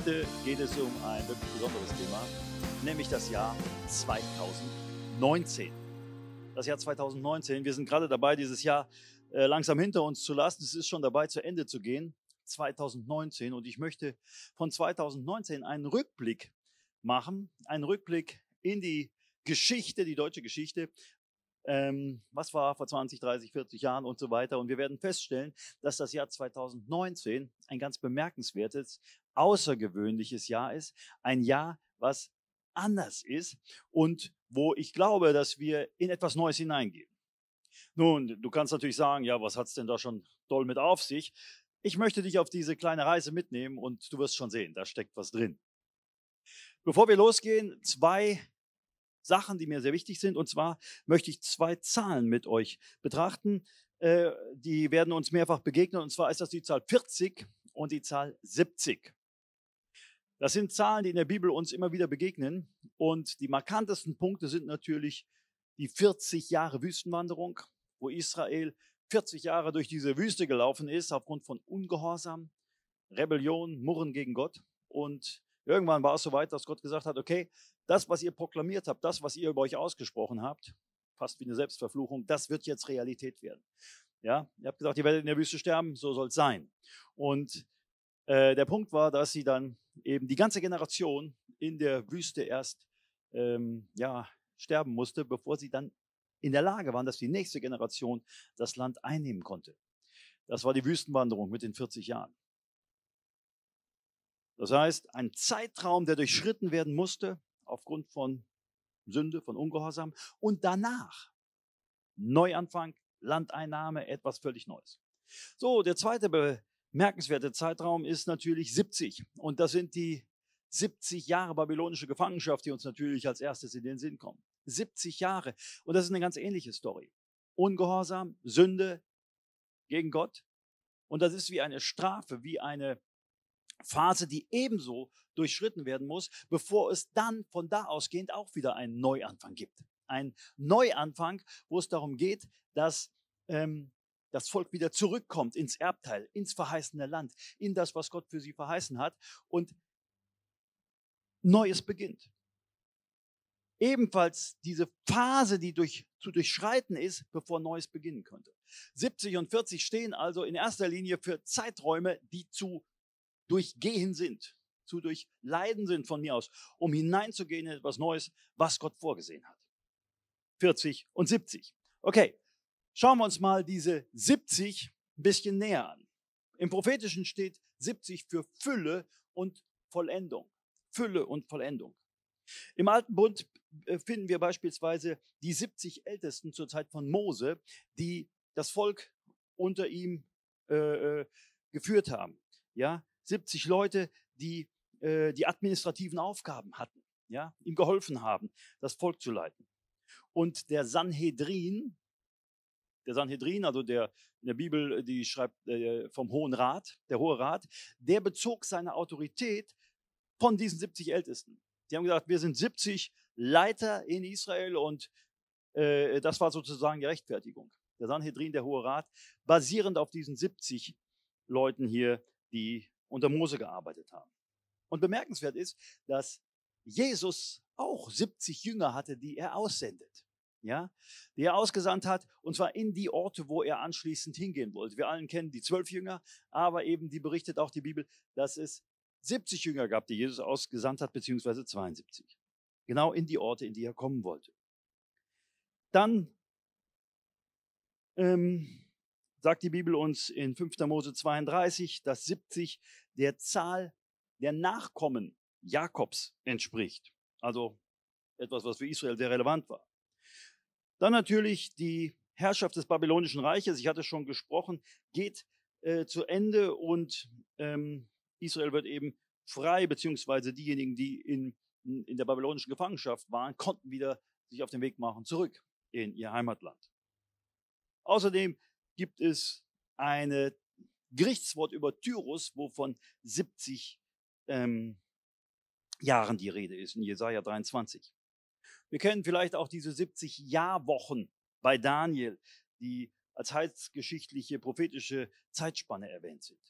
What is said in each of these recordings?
Heute geht es um ein wirklich besonderes Thema, nämlich das Jahr 2019. Das Jahr 2019, wir sind gerade dabei, dieses Jahr äh, langsam hinter uns zu lassen. Es ist schon dabei, zu Ende zu gehen, 2019. Und ich möchte von 2019 einen Rückblick machen, einen Rückblick in die Geschichte, die deutsche Geschichte, ähm, was war vor 20, 30, 40 Jahren und so weiter. Und wir werden feststellen, dass das Jahr 2019 ein ganz bemerkenswertes, außergewöhnliches Jahr ist, ein Jahr, was anders ist und wo ich glaube, dass wir in etwas Neues hineingehen. Nun, du kannst natürlich sagen, ja, was hat es denn da schon doll mit auf sich? Ich möchte dich auf diese kleine Reise mitnehmen und du wirst schon sehen, da steckt was drin. Bevor wir losgehen, zwei Sachen, die mir sehr wichtig sind. Und zwar möchte ich zwei Zahlen mit euch betrachten. Äh, die werden uns mehrfach begegnen. Und zwar ist das die Zahl 40 und die Zahl 70. Das sind Zahlen, die in der Bibel uns immer wieder begegnen. Und die markantesten Punkte sind natürlich die 40 Jahre Wüstenwanderung, wo Israel 40 Jahre durch diese Wüste gelaufen ist, aufgrund von Ungehorsam, Rebellion, Murren gegen Gott. Und irgendwann war es so weit, dass Gott gesagt hat, okay, das, was ihr proklamiert habt, das, was ihr über euch ausgesprochen habt, fast wie eine Selbstverfluchung, das wird jetzt Realität werden. Ja, ihr habt gesagt, ihr werdet in der Wüste sterben, so soll es sein. Und äh, der Punkt war, dass sie dann eben die ganze Generation in der Wüste erst ähm, ja, sterben musste, bevor sie dann in der Lage waren, dass die nächste Generation das Land einnehmen konnte. Das war die Wüstenwanderung mit den 40 Jahren. Das heißt, ein Zeitraum, der durchschritten werden musste aufgrund von Sünde, von Ungehorsam und danach Neuanfang, Landeinnahme, etwas völlig Neues. So, der zweite Be merkenswerte Zeitraum ist natürlich 70. Und das sind die 70 Jahre babylonische Gefangenschaft, die uns natürlich als erstes in den Sinn kommen. 70 Jahre. Und das ist eine ganz ähnliche Story. Ungehorsam, Sünde gegen Gott. Und das ist wie eine Strafe, wie eine Phase, die ebenso durchschritten werden muss, bevor es dann von da ausgehend auch wieder einen Neuanfang gibt. Ein Neuanfang, wo es darum geht, dass ähm, das Volk wieder zurückkommt ins Erbteil, ins verheißene Land, in das, was Gott für sie verheißen hat und Neues beginnt. Ebenfalls diese Phase, die durch, zu durchschreiten ist, bevor Neues beginnen könnte. 70 und 40 stehen also in erster Linie für Zeiträume, die zu durchgehen sind, zu durchleiden sind von mir aus, um hineinzugehen in etwas Neues, was Gott vorgesehen hat. 40 und 70. Okay, Schauen wir uns mal diese 70 ein bisschen näher an. Im Prophetischen steht 70 für Fülle und Vollendung. Fülle und Vollendung. Im Alten Bund äh, finden wir beispielsweise die 70 Ältesten zur Zeit von Mose, die das Volk unter ihm äh, äh geführt haben. Ja, 70 Leute, die äh, die administrativen Aufgaben hatten, ja, ihm geholfen haben, das Volk zu leiten. Und der Sanhedrin, der Sanhedrin, also der in der Bibel, äh, die schreibt äh, vom Hohen Rat, der Hohe Rat, der bezog seine Autorität von diesen 70 Ältesten. Die haben gesagt, wir sind 70 Leiter in Israel und äh, das war sozusagen die Rechtfertigung. Der Sanhedrin, der Hohe Rat, basierend auf diesen 70 Leuten hier, die unter Mose gearbeitet haben. Und bemerkenswert ist, dass Jesus auch 70 Jünger hatte, die er aussendet ja, die er ausgesandt hat, und zwar in die Orte, wo er anschließend hingehen wollte. Wir allen kennen die zwölf Jünger, aber eben die berichtet auch die Bibel, dass es 70 Jünger gab, die Jesus ausgesandt hat, beziehungsweise 72. Genau in die Orte, in die er kommen wollte. Dann ähm, sagt die Bibel uns in 5. Mose 32, dass 70 der Zahl der Nachkommen Jakobs entspricht. Also etwas, was für Israel sehr relevant war. Dann natürlich die Herrschaft des Babylonischen Reiches, ich hatte schon gesprochen, geht äh, zu Ende und ähm, Israel wird eben frei, beziehungsweise diejenigen, die in, in der babylonischen Gefangenschaft waren, konnten wieder sich auf den Weg machen zurück in ihr Heimatland. Außerdem gibt es ein Gerichtswort über Tyrus, wo von 70 ähm, Jahren die Rede ist in Jesaja 23. Wir kennen vielleicht auch diese 70 Jahrwochen bei Daniel, die als heilsgeschichtliche prophetische Zeitspanne erwähnt sind.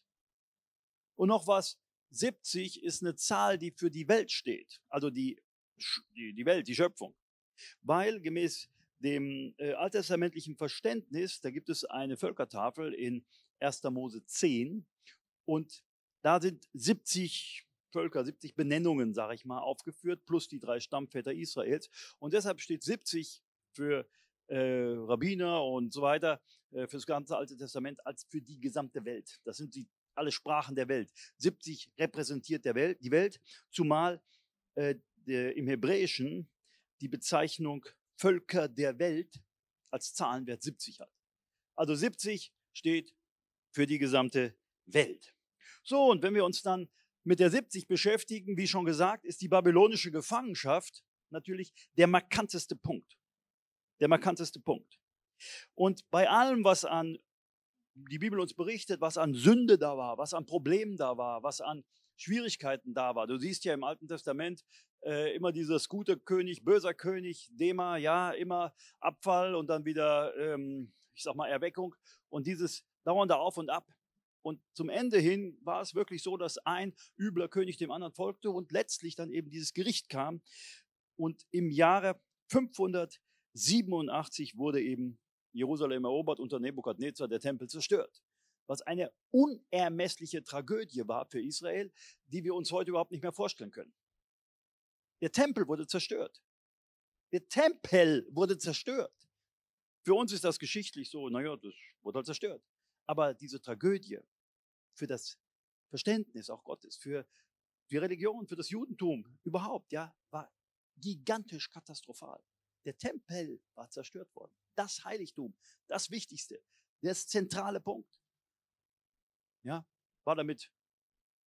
Und noch was, 70 ist eine Zahl, die für die Welt steht, also die, die, Welt, die Schöpfung. Weil gemäß dem äh, alttestamentlichen Verständnis, da gibt es eine Völkertafel in 1. Mose 10 und da sind 70 Völker, 70 Benennungen, sage ich mal, aufgeführt, plus die drei Stammväter Israels. Und deshalb steht 70 für äh, Rabbiner und so weiter, äh, für das ganze Alte Testament, als für die gesamte Welt. Das sind die, alle Sprachen der Welt. 70 repräsentiert der Welt, die Welt, zumal äh, der, im Hebräischen die Bezeichnung Völker der Welt als Zahlenwert 70 hat. Also 70 steht für die gesamte Welt. So, und wenn wir uns dann mit der 70 beschäftigen, wie schon gesagt, ist die babylonische Gefangenschaft natürlich der markanteste Punkt. Der markanteste Punkt. Und bei allem, was an die Bibel uns berichtet, was an Sünde da war, was an Problemen da war, was an Schwierigkeiten da war. Du siehst ja im Alten Testament äh, immer dieses gute König, böser König, Thema, ja, immer Abfall und dann wieder, ähm, ich sag mal, Erweckung und dieses dauernde Auf und Ab. Und zum Ende hin war es wirklich so, dass ein übler König dem anderen folgte und letztlich dann eben dieses Gericht kam. Und im Jahre 587 wurde eben Jerusalem erobert, unter Nebukadnezar der Tempel zerstört. Was eine unermessliche Tragödie war für Israel, die wir uns heute überhaupt nicht mehr vorstellen können. Der Tempel wurde zerstört. Der Tempel wurde zerstört. Für uns ist das geschichtlich so, naja, das wurde halt zerstört. Aber diese Tragödie für das Verständnis auch Gottes, für die Religion, für das Judentum überhaupt, ja, war gigantisch katastrophal. Der Tempel war zerstört worden. Das Heiligtum, das Wichtigste, der zentrale Punkt. Ja, war damit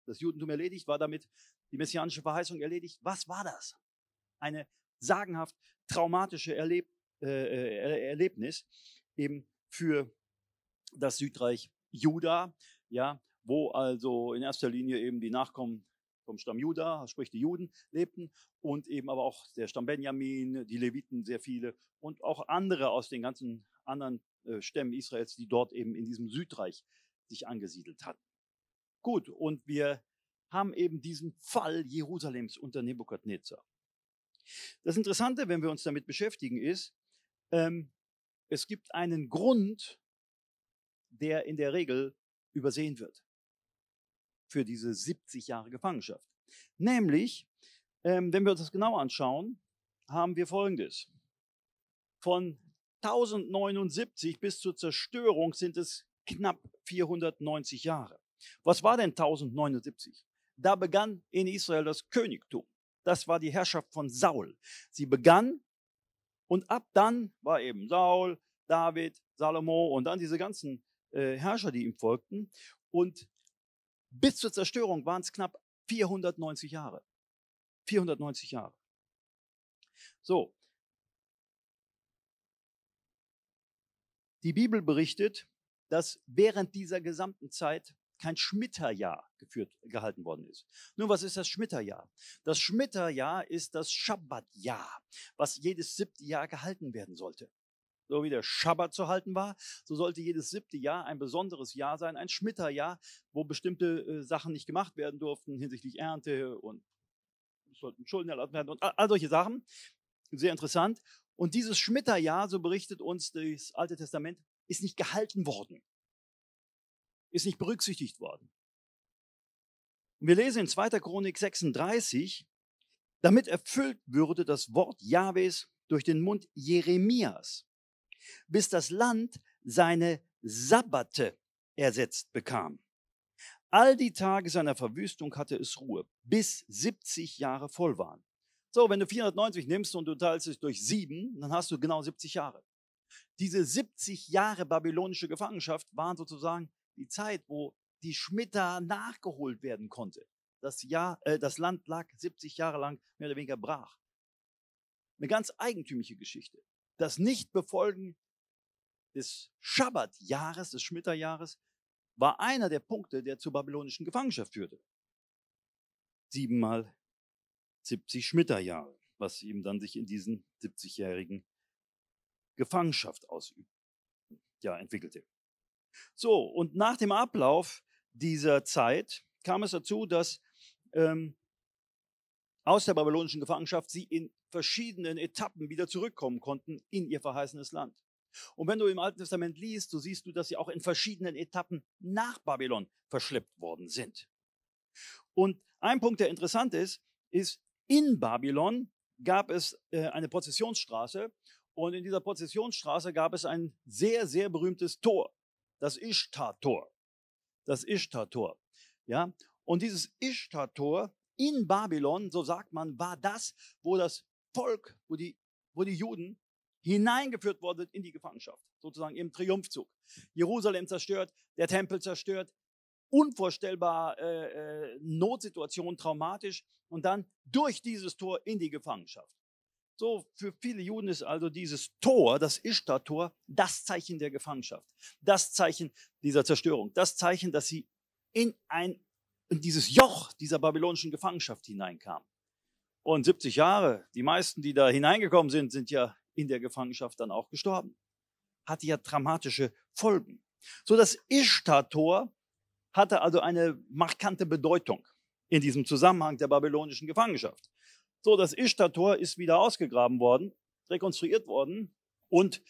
das Judentum erledigt, war damit die messianische Verheißung erledigt. Was war das? Eine sagenhaft traumatische Erleb äh, äh Erlebnis eben für das Südreich Juda, ja, wo also in erster Linie eben die Nachkommen vom Stamm Juda, sprich die Juden, lebten und eben aber auch der Stamm Benjamin, die Leviten sehr viele und auch andere aus den ganzen anderen äh, Stämmen Israels, die dort eben in diesem Südreich sich angesiedelt hatten. Gut, und wir haben eben diesen Fall Jerusalems unter Nebukadnezar. Das Interessante, wenn wir uns damit beschäftigen, ist, ähm, es gibt einen Grund, der in der Regel übersehen wird für diese 70 Jahre Gefangenschaft. Nämlich, ähm, wenn wir uns das genau anschauen, haben wir Folgendes. Von 1079 bis zur Zerstörung sind es knapp 490 Jahre. Was war denn 1079? Da begann in Israel das Königtum. Das war die Herrschaft von Saul. Sie begann und ab dann war eben Saul, David, Salomo und dann diese ganzen äh, Herrscher, die ihm folgten. Und bis zur Zerstörung waren es knapp 490 Jahre. 490 Jahre. So. Die Bibel berichtet, dass während dieser gesamten Zeit kein Schmitterjahr geführt, gehalten worden ist. Nun, was ist das Schmitterjahr? Das Schmitterjahr ist das Schabbatjahr, was jedes siebte Jahr gehalten werden sollte so wie der Schabbat zu halten war, so sollte jedes siebte Jahr ein besonderes Jahr sein, ein Schmitterjahr, wo bestimmte äh, Sachen nicht gemacht werden durften hinsichtlich Ernte und sollten Schulden erlaubt werden und all, all solche Sachen. Sehr interessant. Und dieses Schmitterjahr, so berichtet uns das Alte Testament, ist nicht gehalten worden, ist nicht berücksichtigt worden. Und wir lesen in 2. Chronik 36, damit erfüllt würde das Wort Jahwes durch den Mund Jeremias, bis das Land seine Sabbate ersetzt bekam. All die Tage seiner Verwüstung hatte es Ruhe, bis 70 Jahre voll waren. So, wenn du 490 nimmst und du teilst es durch sieben, dann hast du genau 70 Jahre. Diese 70 Jahre babylonische Gefangenschaft waren sozusagen die Zeit, wo die Schmitter nachgeholt werden konnte. Das, Jahr, äh, das Land lag 70 Jahre lang mehr oder weniger brach. Eine ganz eigentümliche Geschichte das Nichtbefolgen des Schabbatjahres, des Schmitterjahres, war einer der Punkte, der zur babylonischen Gefangenschaft führte. Siebenmal 70 Schmitterjahre, was ihm dann sich in diesen 70-jährigen Gefangenschaft ausüb ja, entwickelte. So, und nach dem Ablauf dieser Zeit kam es dazu, dass ähm, aus der babylonischen Gefangenschaft sie in verschiedenen Etappen wieder zurückkommen konnten in ihr verheißenes Land. Und wenn du im Alten Testament liest, so siehst du, dass sie auch in verschiedenen Etappen nach Babylon verschleppt worden sind. Und ein Punkt, der interessant ist, ist, in Babylon gab es äh, eine Prozessionsstraße und in dieser Prozessionsstraße gab es ein sehr, sehr berühmtes Tor, das Ishtar-Tor. Das Ishtar-Tor. Ja? Und dieses Ishtar-Tor in Babylon, so sagt man, war das, wo das Volk, wo die, wo die Juden hineingeführt wurden in die Gefangenschaft, sozusagen im Triumphzug. Jerusalem zerstört, der Tempel zerstört, unvorstellbar äh, äh, Notsituation, traumatisch und dann durch dieses Tor in die Gefangenschaft. So, für viele Juden ist also dieses Tor, das Ishtar-Tor, das Zeichen der Gefangenschaft, das Zeichen dieser Zerstörung, das Zeichen, dass sie in ein in dieses Joch dieser babylonischen Gefangenschaft hineinkam und 70 Jahre. Die meisten, die da hineingekommen sind, sind ja in der Gefangenschaft dann auch gestorben. Hatte ja dramatische Folgen. So das Ishtar-Tor hatte also eine markante Bedeutung in diesem Zusammenhang der babylonischen Gefangenschaft. So das Ishtar-Tor ist wieder ausgegraben worden, rekonstruiert worden und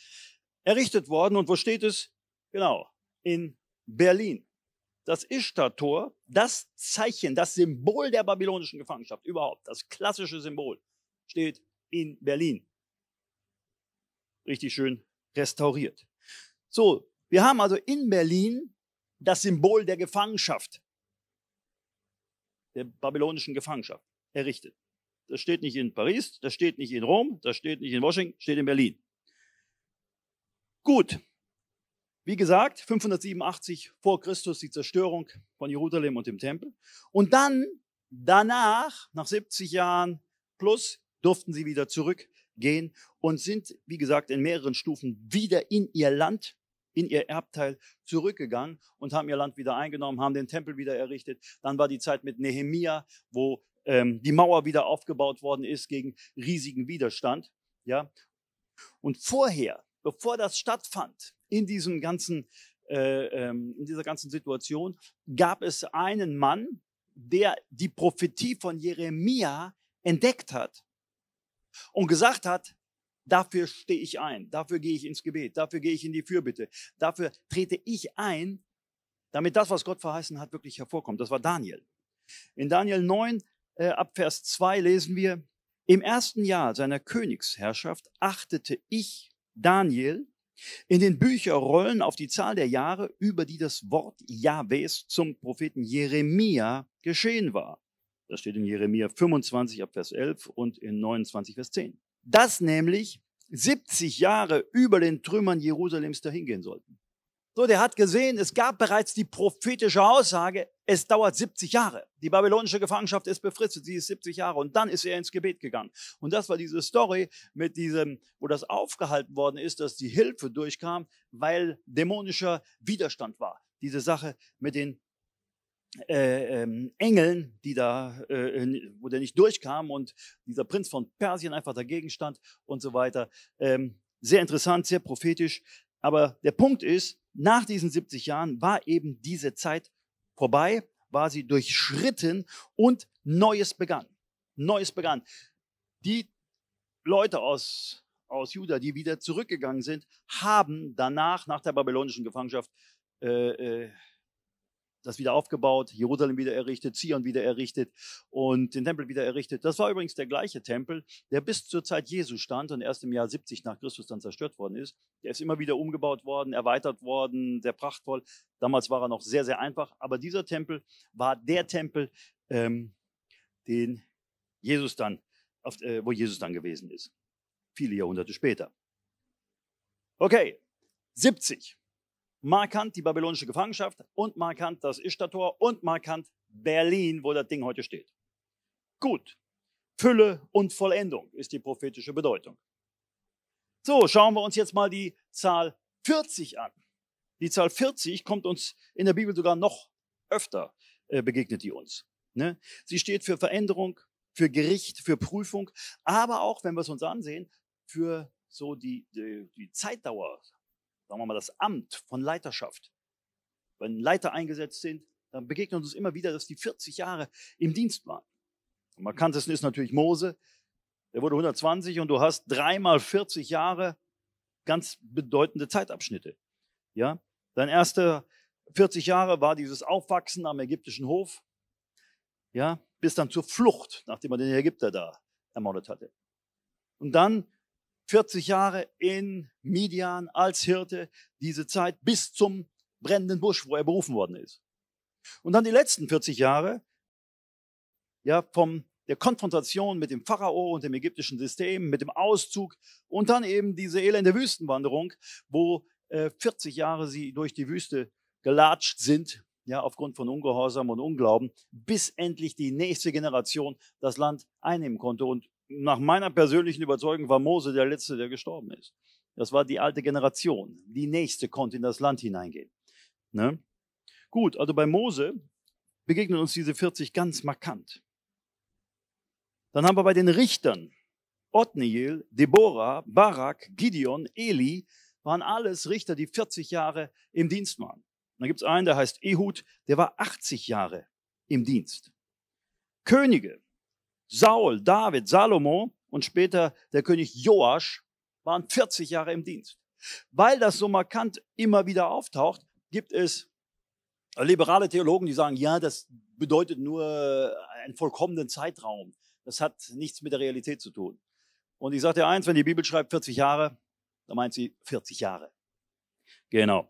errichtet worden. Und wo steht es? Genau, in Berlin das Ishtar-Tor, das Zeichen, das Symbol der babylonischen Gefangenschaft überhaupt, das klassische Symbol, steht in Berlin. Richtig schön restauriert. So, wir haben also in Berlin das Symbol der Gefangenschaft, der babylonischen Gefangenschaft, errichtet. Das steht nicht in Paris, das steht nicht in Rom, das steht nicht in Washington, steht in Berlin. Gut, wie gesagt, 587 vor Christus die Zerstörung von Jerusalem und dem Tempel. Und dann, danach, nach 70 Jahren plus, durften sie wieder zurückgehen und sind, wie gesagt, in mehreren Stufen wieder in ihr Land, in ihr Erbteil zurückgegangen und haben ihr Land wieder eingenommen, haben den Tempel wieder errichtet. Dann war die Zeit mit Nehemia, wo ähm, die Mauer wieder aufgebaut worden ist gegen riesigen Widerstand. Ja. Und vorher bevor das stattfand, in diesem ganzen, äh, ähm, in dieser ganzen Situation, gab es einen Mann, der die Prophetie von Jeremia entdeckt hat und gesagt hat, dafür stehe ich ein, dafür gehe ich ins Gebet, dafür gehe ich in die Fürbitte, dafür trete ich ein, damit das, was Gott verheißen hat, wirklich hervorkommt. Das war Daniel. In Daniel 9 äh, ab Vers 2 lesen wir, im ersten Jahr seiner Königsherrschaft achtete ich Daniel in den Bücherrollen auf die Zahl der Jahre, über die das Wort Jahwes zum Propheten Jeremia geschehen war. Das steht in Jeremia 25 ab Vers 11 und in 29 Vers 10. Dass nämlich 70 Jahre über den Trümmern Jerusalems dahingehen sollten. So, der hat gesehen, es gab bereits die prophetische Aussage, es dauert 70 Jahre. Die babylonische Gefangenschaft ist befristet, sie ist 70 Jahre. Und dann ist er ins Gebet gegangen. Und das war diese Story mit diesem, wo das aufgehalten worden ist, dass die Hilfe durchkam, weil dämonischer Widerstand war. Diese Sache mit den äh, ähm, Engeln, die da, äh, wo der nicht durchkam und dieser Prinz von Persien einfach dagegen stand und so weiter. Ähm, sehr interessant, sehr prophetisch. Aber der Punkt ist, nach diesen 70 Jahren war eben diese Zeit vorbei, war sie durchschritten und Neues begann. Neues begann. Die Leute aus, aus Juda, die wieder zurückgegangen sind, haben danach, nach der babylonischen Gefangenschaft, äh, äh, das wieder aufgebaut, Jerusalem wieder errichtet, Zion wieder errichtet und den Tempel wieder errichtet. Das war übrigens der gleiche Tempel, der bis zur Zeit Jesu stand und erst im Jahr 70 nach Christus dann zerstört worden ist. Der ist immer wieder umgebaut worden, erweitert worden, sehr prachtvoll. Damals war er noch sehr, sehr einfach. Aber dieser Tempel war der Tempel, ähm, den Jesus dann, auf, äh, wo Jesus dann gewesen ist. Viele Jahrhunderte später. Okay, 70. Markant die babylonische Gefangenschaft und markant das Ishtar-Tor und markant Berlin, wo das Ding heute steht. Gut, Fülle und Vollendung ist die prophetische Bedeutung. So, schauen wir uns jetzt mal die Zahl 40 an. Die Zahl 40 kommt uns in der Bibel sogar noch öfter, äh, begegnet die uns. Ne? Sie steht für Veränderung, für Gericht, für Prüfung, aber auch, wenn wir es uns ansehen, für so die, die, die Zeitdauer sagen wir mal, das Amt von Leiterschaft. Wenn Leiter eingesetzt sind, dann begegnet uns immer wieder, dass die 40 Jahre im Dienst waren. Am markantesten ist natürlich Mose. Der wurde 120 und du hast dreimal 40 Jahre ganz bedeutende Zeitabschnitte. Ja, dein erster 40 Jahre war dieses Aufwachsen am ägyptischen Hof. Ja, bis dann zur Flucht, nachdem er den Ägypter da ermordet hatte. Und dann 40 Jahre in Midian als Hirte, diese Zeit bis zum brennenden Busch, wo er berufen worden ist. Und dann die letzten 40 Jahre, ja, vom der Konfrontation mit dem Pharao und dem ägyptischen System, mit dem Auszug und dann eben diese elende Wüstenwanderung, wo äh, 40 Jahre sie durch die Wüste gelatscht sind, ja, aufgrund von Ungehorsam und Unglauben, bis endlich die nächste Generation das Land einnehmen konnte und nach meiner persönlichen Überzeugung war Mose der Letzte, der gestorben ist. Das war die alte Generation. Die nächste konnte in das Land hineingehen. Ne? Gut, also bei Mose begegnen uns diese 40 ganz markant. Dann haben wir bei den Richtern Othniel, Deborah, Barak, Gideon, Eli, waren alles Richter, die 40 Jahre im Dienst waren. dann gibt es einen, der heißt Ehud, der war 80 Jahre im Dienst. Könige, Saul, David, Salomo und später der König Joasch waren 40 Jahre im Dienst. Weil das so markant immer wieder auftaucht, gibt es liberale Theologen, die sagen, ja, das bedeutet nur einen vollkommenen Zeitraum. Das hat nichts mit der Realität zu tun. Und ich sagte eins, wenn die Bibel schreibt 40 Jahre, dann meint sie 40 Jahre. Genau.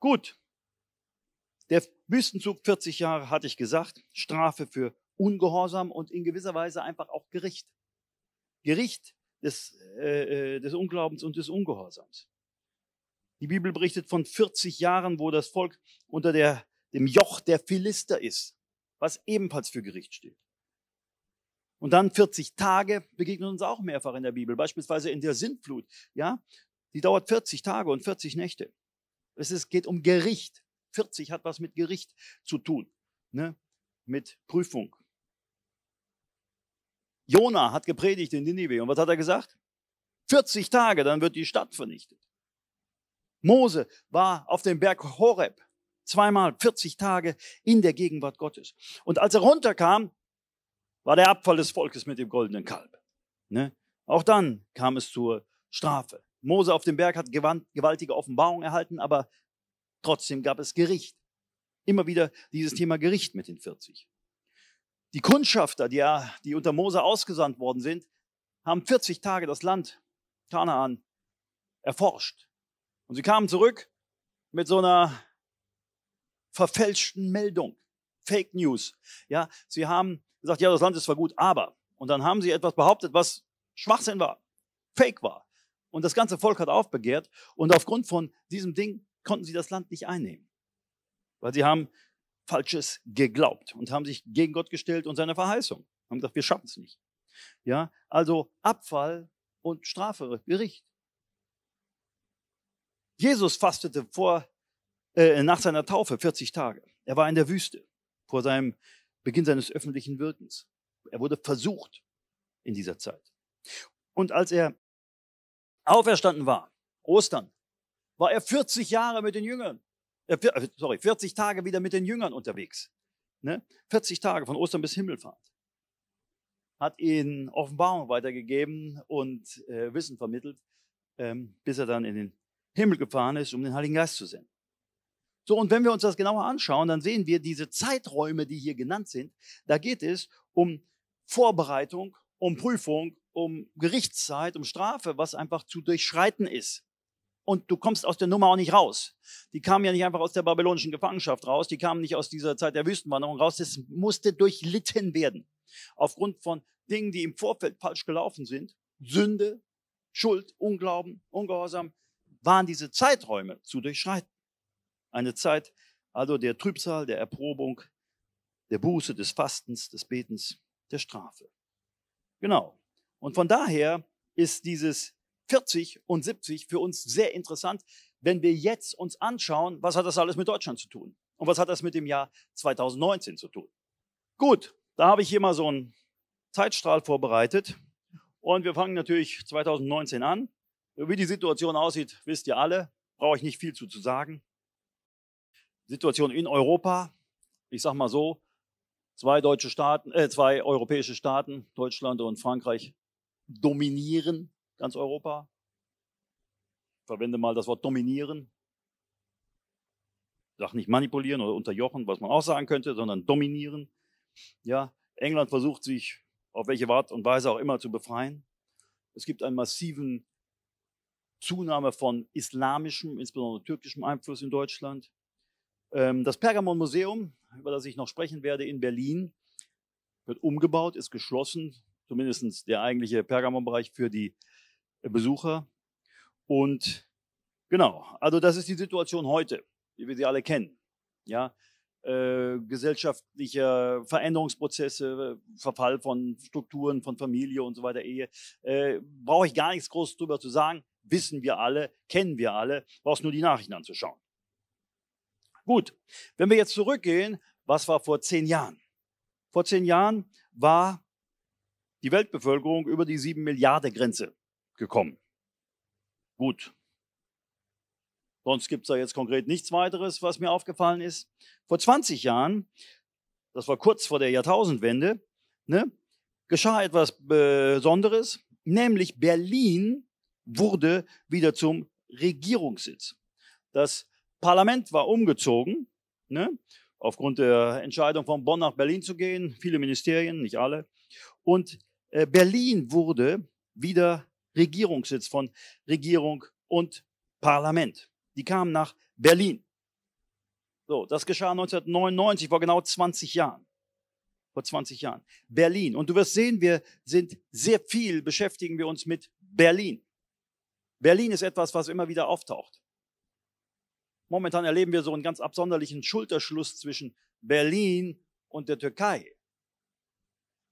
Gut. Der Wüstenzug 40 Jahre hatte ich gesagt, Strafe für Ungehorsam und in gewisser Weise einfach auch Gericht. Gericht des, äh, äh des Unglaubens und des Ungehorsams. Die Bibel berichtet von 40 Jahren, wo das Volk unter der, dem Joch der Philister ist, was ebenfalls für Gericht steht. Und dann 40 Tage begegnen uns auch mehrfach in der Bibel, beispielsweise in der Sintflut, ja? Die dauert 40 Tage und 40 Nächte. Es ist, geht um Gericht. 40 hat was mit Gericht zu tun, ne? Mit Prüfung, Jona hat gepredigt in Ninive und was hat er gesagt? 40 Tage, dann wird die Stadt vernichtet. Mose war auf dem Berg Horeb zweimal 40 Tage in der Gegenwart Gottes. Und als er runterkam, war der Abfall des Volkes mit dem goldenen Kalb. Ne? Auch dann kam es zur Strafe. Mose auf dem Berg hat gewaltige Offenbarung erhalten, aber trotzdem gab es Gericht. Immer wieder dieses Thema Gericht mit den 40. Die Kundschafter, die, ja, die unter Mose ausgesandt worden sind, haben 40 Tage das Land Kanaan erforscht. Und sie kamen zurück mit so einer verfälschten Meldung, Fake News. Ja, sie haben gesagt, ja, das Land ist zwar gut, aber. Und dann haben sie etwas behauptet, was Schwachsinn war, Fake war. Und das ganze Volk hat aufbegehrt. Und aufgrund von diesem Ding konnten sie das Land nicht einnehmen. Weil sie haben Falsches geglaubt und haben sich gegen Gott gestellt und seine Verheißung. Haben gesagt, wir schaffen es nicht. Ja, also Abfall und Strafe, Gericht. Jesus fastete vor, äh, nach seiner Taufe 40 Tage. Er war in der Wüste vor seinem Beginn seines öffentlichen Wirkens. Er wurde versucht in dieser Zeit. Und als er auferstanden war, Ostern, war er 40 Jahre mit den Jüngern. Also, sorry, 40 Tage wieder mit den Jüngern unterwegs. 40 ne? Tage von Ostern bis Himmelfahrt. Hat ihnen Offenbarung weitergegeben und äh, Wissen vermittelt, ähm, bis er dann in den Himmel gefahren ist, um den Heiligen Geist zu senden. So, und wenn wir uns das genauer anschauen, dann sehen wir diese Zeiträume, die hier genannt sind. Da geht es um Vorbereitung, um Prüfung, um Gerichtszeit, um Strafe, was einfach zu durchschreiten ist und du kommst aus der Nummer auch nicht raus. Die kamen ja nicht einfach aus der babylonischen Gefangenschaft raus, die kamen nicht aus dieser Zeit der Wüstenwanderung raus, das musste durchlitten werden. Aufgrund von Dingen, die im Vorfeld falsch gelaufen sind, Sünde, Schuld, Unglauben, Ungehorsam, waren diese Zeiträume zu durchschreiten. Eine Zeit also der Trübsal, der Erprobung, der Buße, des Fastens, des Betens, der Strafe. Genau. Und von daher ist dieses 40 und 70 für uns sehr interessant, wenn wir jetzt uns anschauen, was hat das alles mit Deutschland zu tun? Und was hat das mit dem Jahr 2019 zu tun? Gut, da habe ich hier mal so einen Zeitstrahl vorbereitet. Und wir fangen natürlich 2019 an. Wie die Situation aussieht, wisst ihr alle. Brauche ich nicht viel zu, zu sagen. Situation in Europa. Ich sage mal so, zwei deutsche Staaten, äh, zwei europäische Staaten, Deutschland und Frankreich, dominieren ganz Europa. Ich Verwende mal das Wort dominieren. Sag nicht manipulieren oder unterjochen, was man auch sagen könnte, sondern dominieren. Ja, England versucht sich auf welche Art und Weise auch immer zu befreien. Es gibt einen massiven Zunahme von islamischem, insbesondere türkischem Einfluss in Deutschland. Ähm, das Pergamon-Museum, über das ich noch sprechen werde, in Berlin, wird umgebaut, ist geschlossen, zumindest der eigentliche Pergamon-Bereich für die Besucher. Und genau, also das ist die Situation heute, wie wir sie alle kennen. Ja, äh, gesellschaftlicher Veränderungsprozesse, Verfall von Strukturen, von Familie und so weiter, Ehe. Äh, Brauche ich gar nichts groß drüber zu sagen. Wissen wir alle, kennen wir alle. Brauchst nur die Nachrichten anzuschauen. Gut, wenn wir jetzt zurückgehen, was war vor zehn Jahren? Vor zehn Jahren war die Weltbevölkerung über die sieben Milliarden Grenze gekommen. Gut. Sonst gibt es da jetzt konkret nichts weiteres, was mir aufgefallen ist. Vor 20 Jahren, das war kurz vor der Jahrtausendwende, ne, geschah etwas Besonderes, nämlich Berlin wurde wieder zum Regierungssitz. Das Parlament war umgezogen, ne, aufgrund der Entscheidung von Bonn nach Berlin zu gehen, viele Ministerien, nicht alle. Und äh, Berlin wurde wieder Regierungssitz von Regierung und Parlament. Die kamen nach Berlin. So, das geschah 1999, vor genau 20 Jahren. Vor 20 Jahren. Berlin. Und du wirst sehen, wir sind sehr viel, beschäftigen wir uns mit Berlin. Berlin ist etwas, was immer wieder auftaucht. Momentan erleben wir so einen ganz absonderlichen Schulterschluss zwischen Berlin und der Türkei.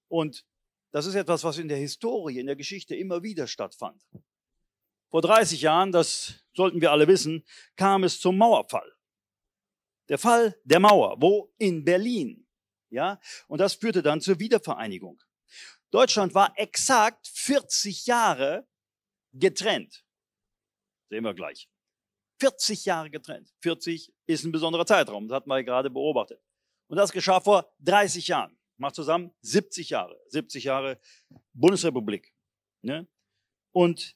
Und das ist etwas, was in der Historie, in der Geschichte immer wieder stattfand. Vor 30 Jahren, das sollten wir alle wissen, kam es zum Mauerfall. Der Fall der Mauer, wo in Berlin, ja, und das führte dann zur Wiedervereinigung. Deutschland war exakt 40 Jahre getrennt. Sehen wir gleich. 40 Jahre getrennt. 40 ist ein besonderer Zeitraum, das hat man gerade beobachtet. Und das geschah vor 30 Jahren macht zusammen 70 Jahre, 70 Jahre Bundesrepublik. Ne? Und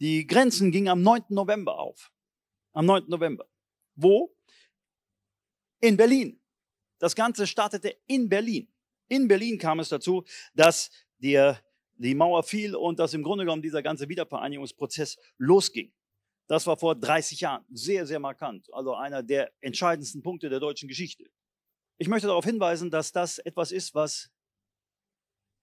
die Grenzen gingen am 9. November auf. Am 9. November. Wo? In Berlin. Das Ganze startete in Berlin. In Berlin kam es dazu, dass der, die Mauer fiel und dass im Grunde genommen dieser ganze Wiedervereinigungsprozess losging. Das war vor 30 Jahren. Sehr, sehr markant. Also einer der entscheidendsten Punkte der deutschen Geschichte. Ich möchte darauf hinweisen, dass das etwas ist, was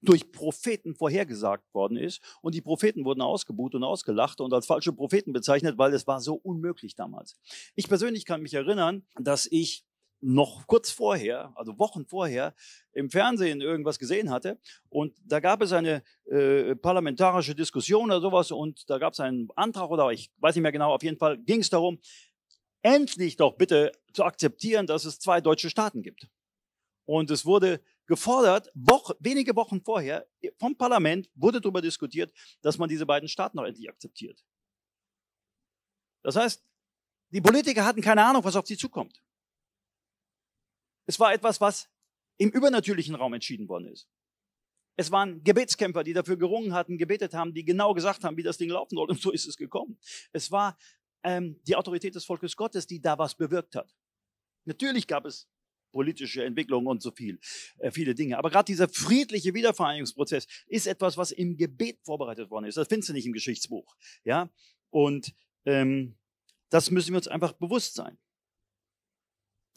durch Propheten vorhergesagt worden ist. Und die Propheten wurden ausgebuht und ausgelacht und als falsche Propheten bezeichnet, weil es war so unmöglich damals. Ich persönlich kann mich erinnern, dass ich noch kurz vorher, also Wochen vorher, im Fernsehen irgendwas gesehen hatte. Und da gab es eine äh, parlamentarische Diskussion oder sowas und da gab es einen Antrag oder ich weiß nicht mehr genau, auf jeden Fall ging es darum, endlich doch bitte zu akzeptieren, dass es zwei deutsche Staaten gibt. Und es wurde gefordert, Woche, wenige Wochen vorher vom Parlament wurde darüber diskutiert, dass man diese beiden Staaten noch endlich akzeptiert. Das heißt, die Politiker hatten keine Ahnung, was auf sie zukommt. Es war etwas, was im übernatürlichen Raum entschieden worden ist. Es waren Gebetskämpfer, die dafür gerungen hatten, gebetet haben, die genau gesagt haben, wie das Ding laufen soll. Und so ist es gekommen. Es war ähm, die Autorität des Volkes Gottes, die da was bewirkt hat. Natürlich gab es politische Entwicklungen und so viel, äh, viele Dinge. Aber gerade dieser friedliche Wiedervereinigungsprozess ist etwas, was im Gebet vorbereitet worden ist. Das findest du nicht im Geschichtsbuch. Ja? Und ähm, das müssen wir uns einfach bewusst sein.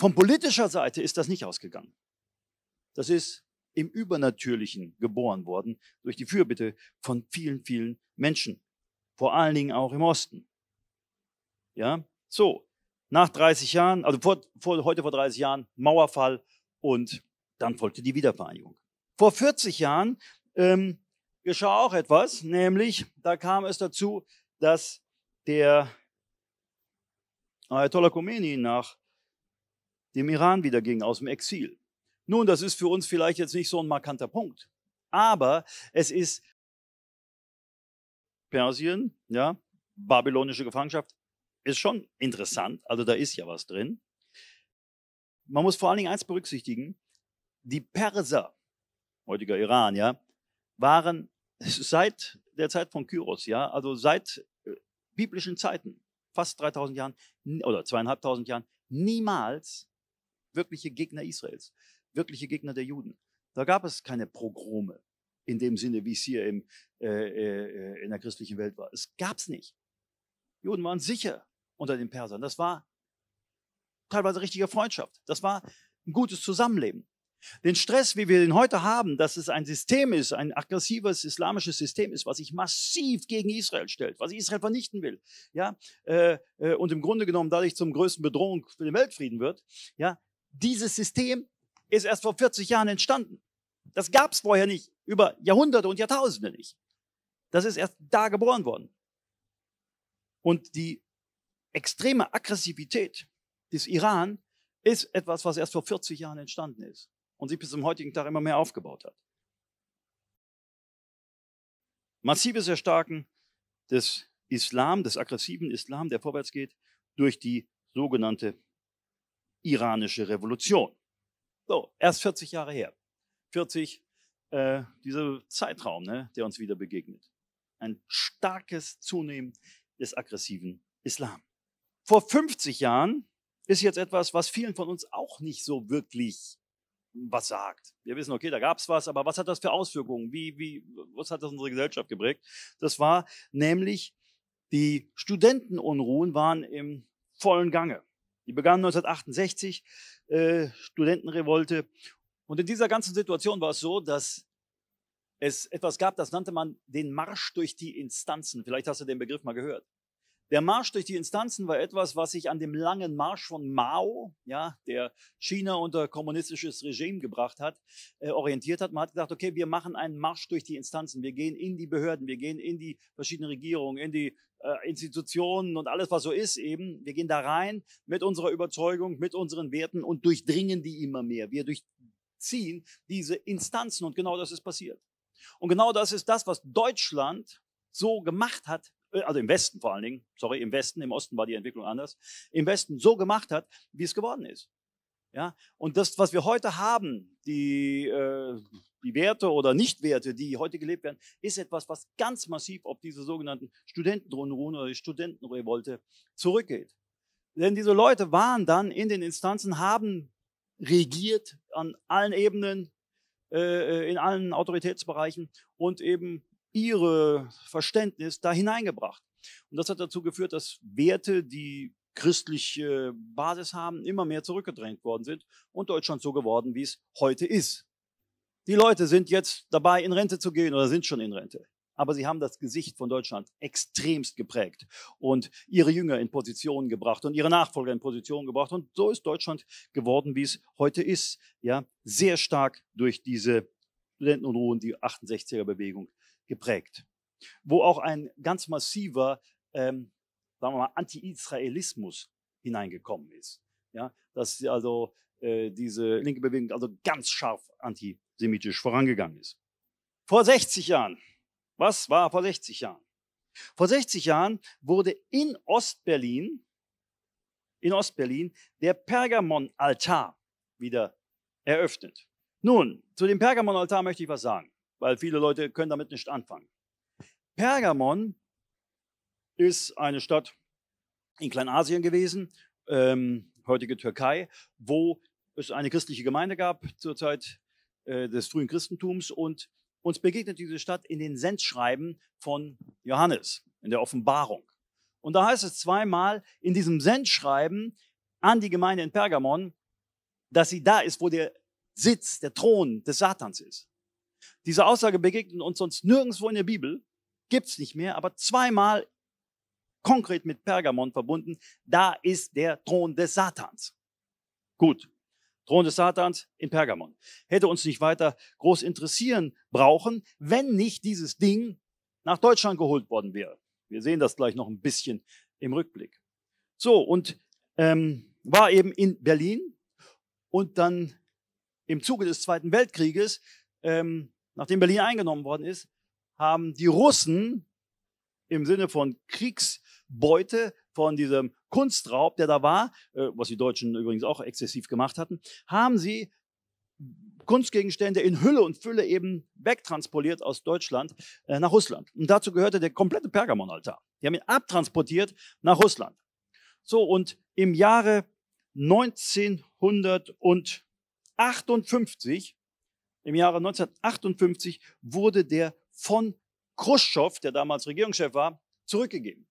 Von politischer Seite ist das nicht ausgegangen. Das ist im Übernatürlichen geboren worden durch die Fürbitte von vielen, vielen Menschen. Vor allen Dingen auch im Osten. Ja, so. Nach 30 Jahren, also vor, vor, heute vor 30 Jahren, Mauerfall und dann folgte die Wiedervereinigung. Vor 40 Jahren ähm, geschah auch etwas, nämlich da kam es dazu, dass der Ayatollah äh, Khomeini nach dem Iran wieder ging aus dem Exil. Nun, das ist für uns vielleicht jetzt nicht so ein markanter Punkt, aber es ist Persien, ja, babylonische Gefangenschaft, ist schon interessant, also da ist ja was drin. Man muss vor allen Dingen eins berücksichtigen, die Perser, heutiger Iran, ja, waren seit der Zeit von Kyros, ja, also seit äh, biblischen Zeiten, fast 3000 Jahren oder zweieinhalbtausend Jahren, niemals wirkliche Gegner Israels, wirkliche Gegner der Juden. Da gab es keine Progrome in dem Sinne, wie es hier im, äh, äh, äh in der christlichen Welt war. Es gab es nicht. Juden waren sicher unter den Persern. Das war teilweise richtige Freundschaft. Das war ein gutes Zusammenleben. Den Stress, wie wir ihn heute haben, dass es ein System ist, ein aggressives islamisches System ist, was sich massiv gegen Israel stellt, was Israel vernichten will, ja, äh, äh, und im Grunde genommen dadurch zum größten Bedrohung für den Weltfrieden wird, ja, dieses System ist erst vor 40 Jahren entstanden. Das gab es vorher nicht, über Jahrhunderte und Jahrtausende nicht. Das ist erst da geboren worden. Und die extreme Aggressivität des Iran ist etwas, was erst vor 40 Jahren entstanden ist und sich bis zum heutigen Tag immer mehr aufgebaut hat. Massives Erstarken des Islam, des aggressiven Islam, der vorwärts geht, durch die sogenannte iranische Revolution. So, erst 40 Jahre her. 40, äh, dieser Zeitraum, ne, der uns wieder begegnet. Ein starkes Zunehmen des aggressiven Islam vor 50 Jahren ist jetzt etwas, was vielen von uns auch nicht so wirklich was sagt. Wir wissen, okay, da gab es was, aber was hat das für Auswirkungen? Wie, wie, was hat das unsere Gesellschaft geprägt? Das war nämlich, die Studentenunruhen waren im vollen Gange. Die begannen 1968, äh, Studentenrevolte. Und in dieser ganzen Situation war es so, dass es etwas gab, das nannte man den Marsch durch die Instanzen. Vielleicht hast du den Begriff mal gehört. Der Marsch durch die Instanzen war etwas, was sich an dem langen Marsch von Mao, ja, der China unter kommunistisches Regime gebracht hat, äh, orientiert hat. Man hat gesagt, okay, wir machen einen Marsch durch die Instanzen. Wir gehen in die Behörden, wir gehen in die verschiedenen Regierungen, in die äh, Institutionen und alles, was so ist eben. Wir gehen da rein mit unserer Überzeugung, mit unseren Werten und durchdringen die immer mehr. Wir durchziehen diese Instanzen und genau das ist passiert. Und genau das ist das, was Deutschland so gemacht hat äh, also im Westen vor allen Dingen, sorry, im Westen, im Osten war die Entwicklung anders, im Westen so gemacht hat, wie es geworden ist. Ja, und das, was wir heute haben, die, äh, die Werte oder Nichtwerte, die heute gelebt werden, ist etwas, was ganz massiv auf diese sogenannten Studentendrohnenruhen oder die Studentenrevolte zurückgeht. Denn diese Leute waren dann in den Instanzen, haben regiert an allen Ebenen, äh, äh in allen Autoritätsbereichen und eben ihre Verständnis da hineingebracht. Und das hat dazu geführt, dass Werte, die christliche Basis haben, immer mehr zurückgedrängt worden sind und Deutschland so geworden, wie es heute ist. Die Leute sind jetzt dabei, in Rente zu gehen oder sind schon in Rente. Aber sie haben das Gesicht von Deutschland extremst geprägt und ihre Jünger in Positionen gebracht und ihre Nachfolger in Positionen gebracht. Und so ist Deutschland geworden, wie es heute ist. Ja, sehr stark durch diese Studentenunruhen, die 68er-Bewegung geprägt, wo auch ein ganz massiver, ähm, sagen wir mal, Anti-Israelismus hineingekommen ist. Ja, dass also äh, diese linke Bewegung also ganz scharf antisemitisch vorangegangen ist. Vor 60 Jahren, was war vor 60 Jahren? Vor 60 Jahren wurde in Ostberlin, in Ostberlin, der Pergamon-Altar wieder eröffnet. Nun, zu dem Pergamon-Altar möchte ich was sagen weil viele Leute können damit nicht anfangen. Pergamon ist eine Stadt in Kleinasien gewesen, ähm, heutige Türkei, wo es eine christliche Gemeinde gab zur Zeit äh, des frühen Christentums und uns begegnet diese Stadt in den Sendschreiben von Johannes, in der Offenbarung. Und da heißt es zweimal in diesem Sendschreiben an die Gemeinde in Pergamon, dass sie da ist, wo der Sitz, der Thron des Satans ist. Diese Aussage begegnet uns sonst nirgendwo in der Bibel, gibt's nicht mehr, aber zweimal konkret mit Pergamon verbunden, da ist der Thron des Satans. Gut, Thron des Satans in Pergamon. Hätte uns nicht weiter groß interessieren brauchen, wenn nicht dieses Ding nach Deutschland geholt worden wäre. Wir sehen das gleich noch ein bisschen im Rückblick. So, und ähm, war eben in Berlin und dann im Zuge des Zweiten Weltkrieges ähm, nachdem Berlin eingenommen worden ist, haben die Russen im Sinne von Kriegsbeute, von diesem Kunstraub, der da war, äh, was die Deutschen übrigens auch exzessiv gemacht hatten, haben sie Kunstgegenstände in Hülle und Fülle eben wegtransportiert aus Deutschland äh, nach Russland. Und dazu gehörte der komplette Pergamonaltar. Die haben ihn abtransportiert nach Russland. So, und im Jahre 1958 im Jahre 1958 wurde der von Khrushchev, der damals Regierungschef war, zurückgegeben.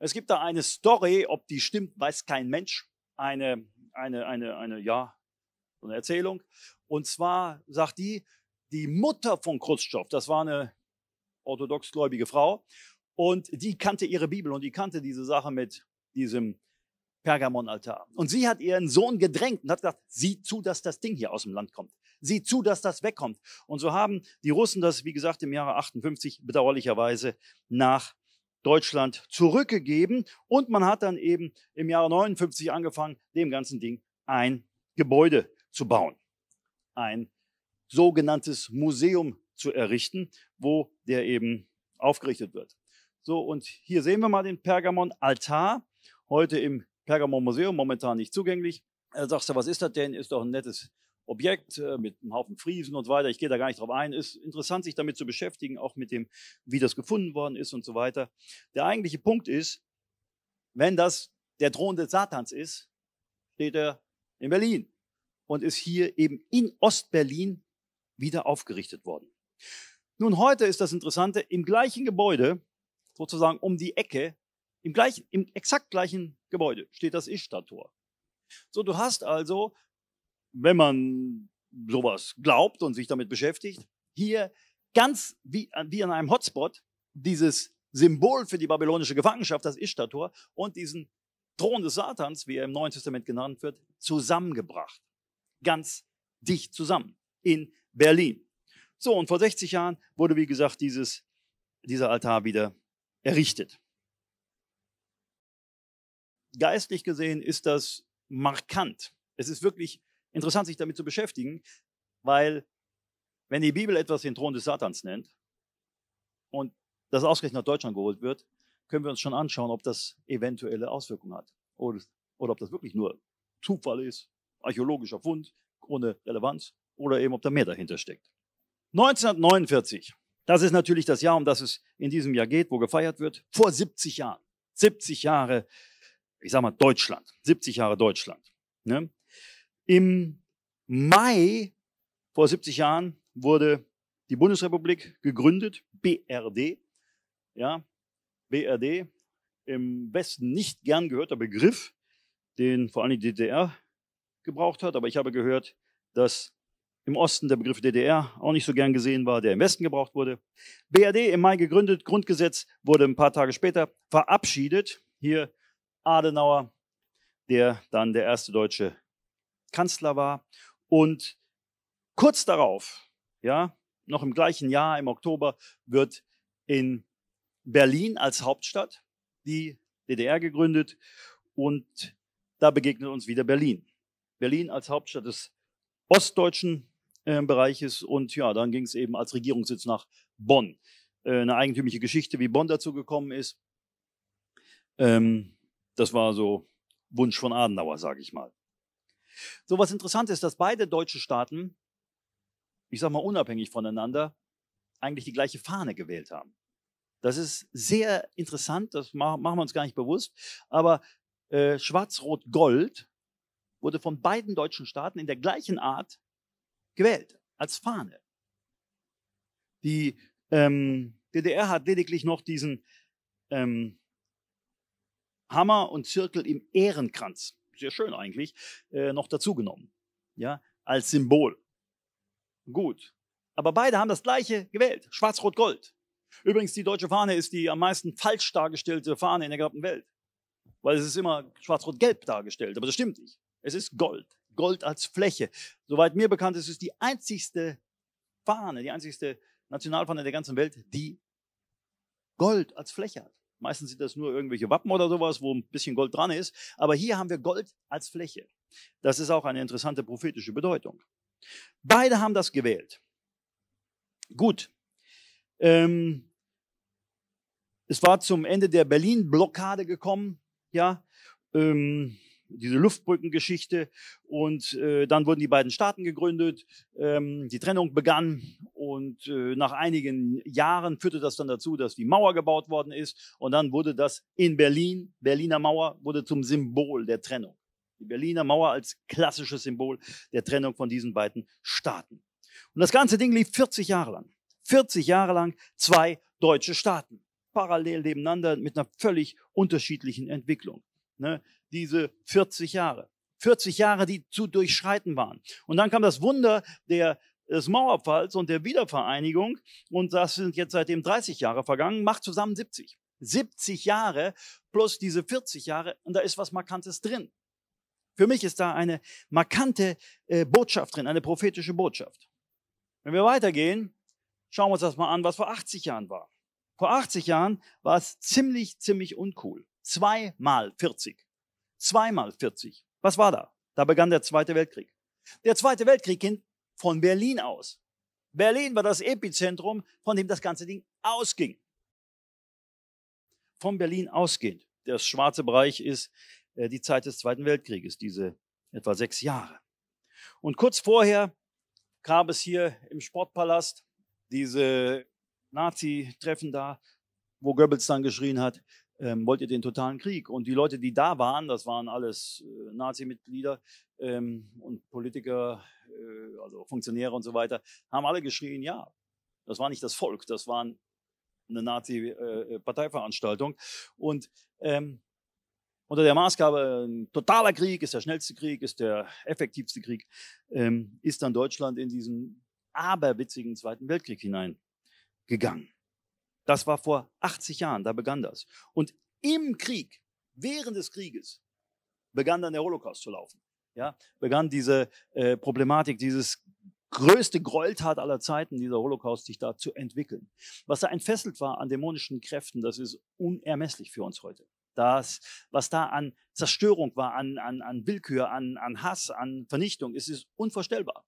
Es gibt da eine Story, ob die stimmt, weiß kein Mensch. Eine, eine, eine, eine, ja, so eine Erzählung. Und zwar sagt die, die Mutter von Khrushchev, das war eine orthodoxgläubige Frau, und die kannte ihre Bibel und die kannte diese Sache mit diesem Pergamonaltar. Und sie hat ihren Sohn gedrängt und hat gesagt, sieh zu, dass das Ding hier aus dem Land kommt sieh zu, dass das wegkommt. Und so haben die Russen das, wie gesagt, im Jahre 58 bedauerlicherweise nach Deutschland zurückgegeben. Und man hat dann eben im Jahre 59 angefangen, dem ganzen Ding ein Gebäude zu bauen. Ein sogenanntes Museum zu errichten, wo der eben aufgerichtet wird. So, und hier sehen wir mal den Pergamon-Altar, heute im Pergamon-Museum, momentan nicht zugänglich. Er sagt, was ist das denn? Ist doch ein nettes Objekt mit einem Haufen Friesen und so weiter. Ich gehe da gar nicht drauf ein. Ist interessant, sich damit zu beschäftigen, auch mit dem, wie das gefunden worden ist und so weiter. Der eigentliche Punkt ist, wenn das der Thron des Satans ist, steht er in Berlin und ist hier eben in Ostberlin wieder aufgerichtet worden. Nun, heute ist das Interessante, im gleichen Gebäude, sozusagen um die Ecke, im, gleichen, im exakt gleichen Gebäude steht das Ischtar-Tor. So, du hast also wenn man sowas glaubt und sich damit beschäftigt, hier ganz wie, wie an einem Hotspot dieses Symbol für die babylonische Gefangenschaft, das Ishtar-Tor, und diesen Thron des Satans, wie er im Neuen Testament genannt wird, zusammengebracht. Ganz dicht zusammen in Berlin. So, und vor 60 Jahren wurde, wie gesagt, dieses, dieser Altar wieder errichtet. Geistlich gesehen ist das markant. Es ist wirklich interessant, sich damit zu beschäftigen, weil wenn die Bibel etwas den Thron des Satans nennt und das ausgerechnet nach Deutschland geholt wird, können wir uns schon anschauen, ob das eventuelle Auswirkungen hat oder, oder ob das wirklich nur Zufall ist, archäologischer Fund ohne Relevanz oder eben ob da mehr dahinter steckt. 1949, das ist natürlich das Jahr, um das es in diesem Jahr geht, wo gefeiert wird, vor 70 Jahren. 70 Jahre, ich sag mal Deutschland, 70 Jahre Deutschland. Ne? Im Mai vor 70 Jahren wurde die Bundesrepublik gegründet, BRD. Ja, BRD, im Westen nicht gern gehörter Begriff, den vor allem die DDR gebraucht hat. Aber ich habe gehört, dass im Osten der Begriff DDR auch nicht so gern gesehen war, der im Westen gebraucht wurde. BRD im Mai gegründet, Grundgesetz wurde ein paar Tage später verabschiedet. Hier Adenauer, der dann der erste deutsche Kanzler war. Und kurz darauf, ja, noch im gleichen Jahr, im Oktober, wird in Berlin als Hauptstadt die DDR gegründet und da begegnet uns wieder Berlin. Berlin als Hauptstadt des ostdeutschen äh, Bereiches und ja, dann ging es eben als Regierungssitz nach Bonn. Äh, eine eigentümliche Geschichte, wie Bonn dazu gekommen ist. Ähm, das war so Wunsch von Adenauer, sage ich mal. So was interessant ist, dass beide deutsche Staaten, ich sag mal unabhängig voneinander, eigentlich die gleiche Fahne gewählt haben. Das ist sehr interessant, das machen wir uns gar nicht bewusst, aber äh, Schwarz-Rot-Gold wurde von beiden deutschen Staaten in der gleichen Art gewählt, als Fahne. Die ähm, DDR hat lediglich noch diesen ähm, Hammer und Zirkel im Ehrenkranz sehr schön eigentlich, äh, noch dazugenommen. Ja, als Symbol. Gut. Aber beide haben das gleiche gewählt. Schwarz-Rot-Gold. Übrigens, die deutsche Fahne ist die am meisten falsch dargestellte Fahne in der gesamten Welt. Weil es ist immer schwarz-rot-gelb dargestellt, aber das stimmt nicht. Es ist Gold. Gold als Fläche. Soweit mir bekannt ist, ist es die einzigste Fahne, die einzigste Nationalfahne der ganzen Welt, die Gold als Fläche hat. Meistens sind das nur irgendwelche Wappen oder sowas, wo ein bisschen Gold dran ist. Aber hier haben wir Gold als Fläche. Das ist auch eine interessante prophetische Bedeutung. Beide haben das gewählt. Gut. Ähm, es war zum Ende der Berlin-Blockade gekommen. Ja. Ähm, diese Luftbrückengeschichte. Und äh, dann wurden die beiden Staaten gegründet, ähm, die Trennung begann und äh, nach einigen Jahren führte das dann dazu, dass die Mauer gebaut worden ist. Und dann wurde das in Berlin, Berliner Mauer, wurde zum Symbol der Trennung. Die Berliner Mauer als klassisches Symbol der Trennung von diesen beiden Staaten. Und das ganze Ding lief 40 Jahre lang. 40 Jahre lang zwei deutsche Staaten parallel nebeneinander mit einer völlig unterschiedlichen Entwicklung. Ne? Diese 40 Jahre. 40 Jahre, die zu durchschreiten waren. Und dann kam das Wunder der, des Mauerfalls und der Wiedervereinigung. Und das sind jetzt seitdem 30 Jahre vergangen, macht zusammen 70. 70 Jahre plus diese 40 Jahre. Und da ist was Markantes drin. Für mich ist da eine markante äh, Botschaft drin, eine prophetische Botschaft. Wenn wir weitergehen, schauen wir uns das mal an, was vor 80 Jahren war. Vor 80 Jahren war es ziemlich, ziemlich uncool. Zweimal 40. Zweimal 40. Was war da? Da begann der Zweite Weltkrieg. Der Zweite Weltkrieg ging von Berlin aus. Berlin war das Epizentrum, von dem das ganze Ding ausging. Von Berlin ausgehend. Der schwarze Bereich ist äh, die Zeit des Zweiten Weltkrieges, diese etwa sechs Jahre. Und kurz vorher gab es hier im Sportpalast diese Nazi-Treffen da, wo Goebbels dann geschrien hat, ähm, wollt ihr den totalen Krieg? Und die Leute, die da waren, das waren alles äh, Nazi-Mitglieder ähm, und Politiker, äh, also Funktionäre und so weiter, haben alle geschrien, ja. Das war nicht das Volk, das war eine Nazi-Parteiveranstaltung. Äh, und ähm, unter der Maßgabe, ein totaler Krieg ist der schnellste Krieg, ist der effektivste Krieg, ähm, ist dann Deutschland in diesen aberwitzigen Zweiten Weltkrieg hineingegangen. Das war vor 80 Jahren, da begann das. Und im Krieg, während des Krieges, begann dann der Holocaust zu laufen. Ja, begann diese äh, Problematik, dieses größte Gräueltat aller Zeiten, dieser Holocaust, sich da zu entwickeln. Was da entfesselt war an dämonischen Kräften, das ist unermesslich für uns heute. Das, was da an Zerstörung war, an, an, an Willkür, an, an Hass, an Vernichtung, es ist unvorstellbar.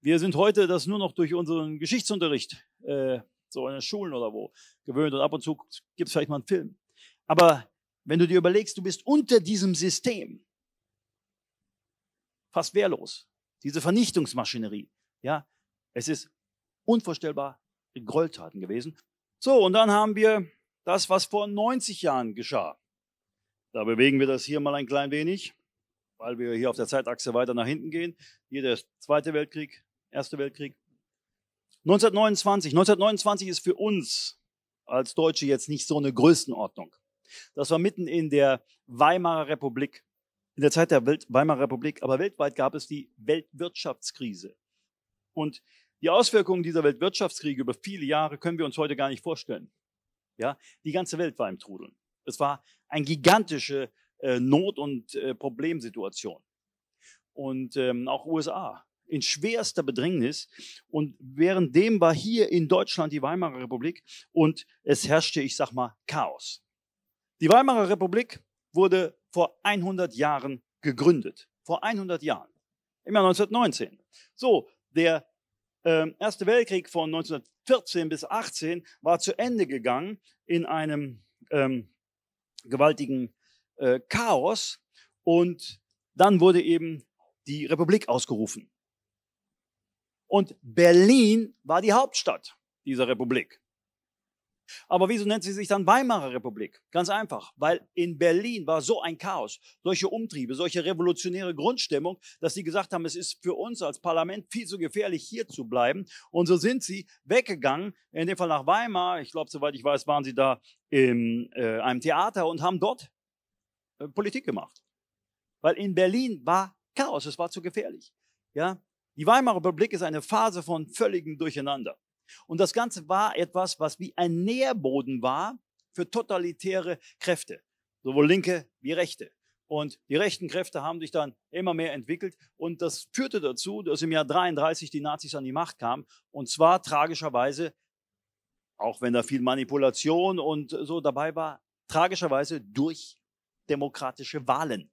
Wir sind heute das nur noch durch unseren Geschichtsunterricht äh, so in den Schulen oder wo, gewöhnt und ab und zu gibt es vielleicht mal einen Film. Aber wenn du dir überlegst, du bist unter diesem System fast wehrlos. Diese Vernichtungsmaschinerie, ja, es ist unvorstellbar Gräueltaten gewesen. So, und dann haben wir das, was vor 90 Jahren geschah. Da bewegen wir das hier mal ein klein wenig, weil wir hier auf der Zeitachse weiter nach hinten gehen. Hier der Zweite Weltkrieg, Erste Weltkrieg, 1929. 1929 ist für uns als Deutsche jetzt nicht so eine Größenordnung. Das war mitten in der Weimarer Republik, in der Zeit der Weimarer Republik, aber weltweit gab es die Weltwirtschaftskrise. Und die Auswirkungen dieser Weltwirtschaftskriege über viele Jahre können wir uns heute gar nicht vorstellen. Ja, die ganze Welt war im Trudeln. Es war eine gigantische äh, Not- und äh, Problemsituation. Und ähm, auch USA in schwerster Bedrängnis. Und währenddem war hier in Deutschland die Weimarer Republik und es herrschte, ich sag mal, Chaos. Die Weimarer Republik wurde vor 100 Jahren gegründet. Vor 100 Jahren. Im Jahr 1919. So, der äh, Erste Weltkrieg von 1914 bis 18 war zu Ende gegangen in einem ähm, gewaltigen äh, Chaos und dann wurde eben die Republik ausgerufen und Berlin war die Hauptstadt dieser Republik. Aber wieso nennt sie sich dann Weimarer Republik? Ganz einfach, weil in Berlin war so ein Chaos, solche Umtriebe, solche revolutionäre Grundstimmung, dass sie gesagt haben, es ist für uns als Parlament viel zu gefährlich, hier zu bleiben. Und so sind sie weggegangen, in dem Fall nach Weimar. Ich glaube, soweit ich weiß, waren sie da in äh, einem Theater und haben dort äh, Politik gemacht. Weil in Berlin war Chaos, es war zu gefährlich. Ja, die Weimarer Republik ist eine Phase von völligem Durcheinander. Und das Ganze war etwas, was wie ein Nährboden war für totalitäre Kräfte, sowohl linke wie rechte. Und die rechten Kräfte haben sich dann immer mehr entwickelt. Und das führte dazu, dass im Jahr 33 die Nazis an die Macht kamen. Und zwar tragischerweise, auch wenn da viel Manipulation und so dabei war, tragischerweise durch demokratische Wahlen.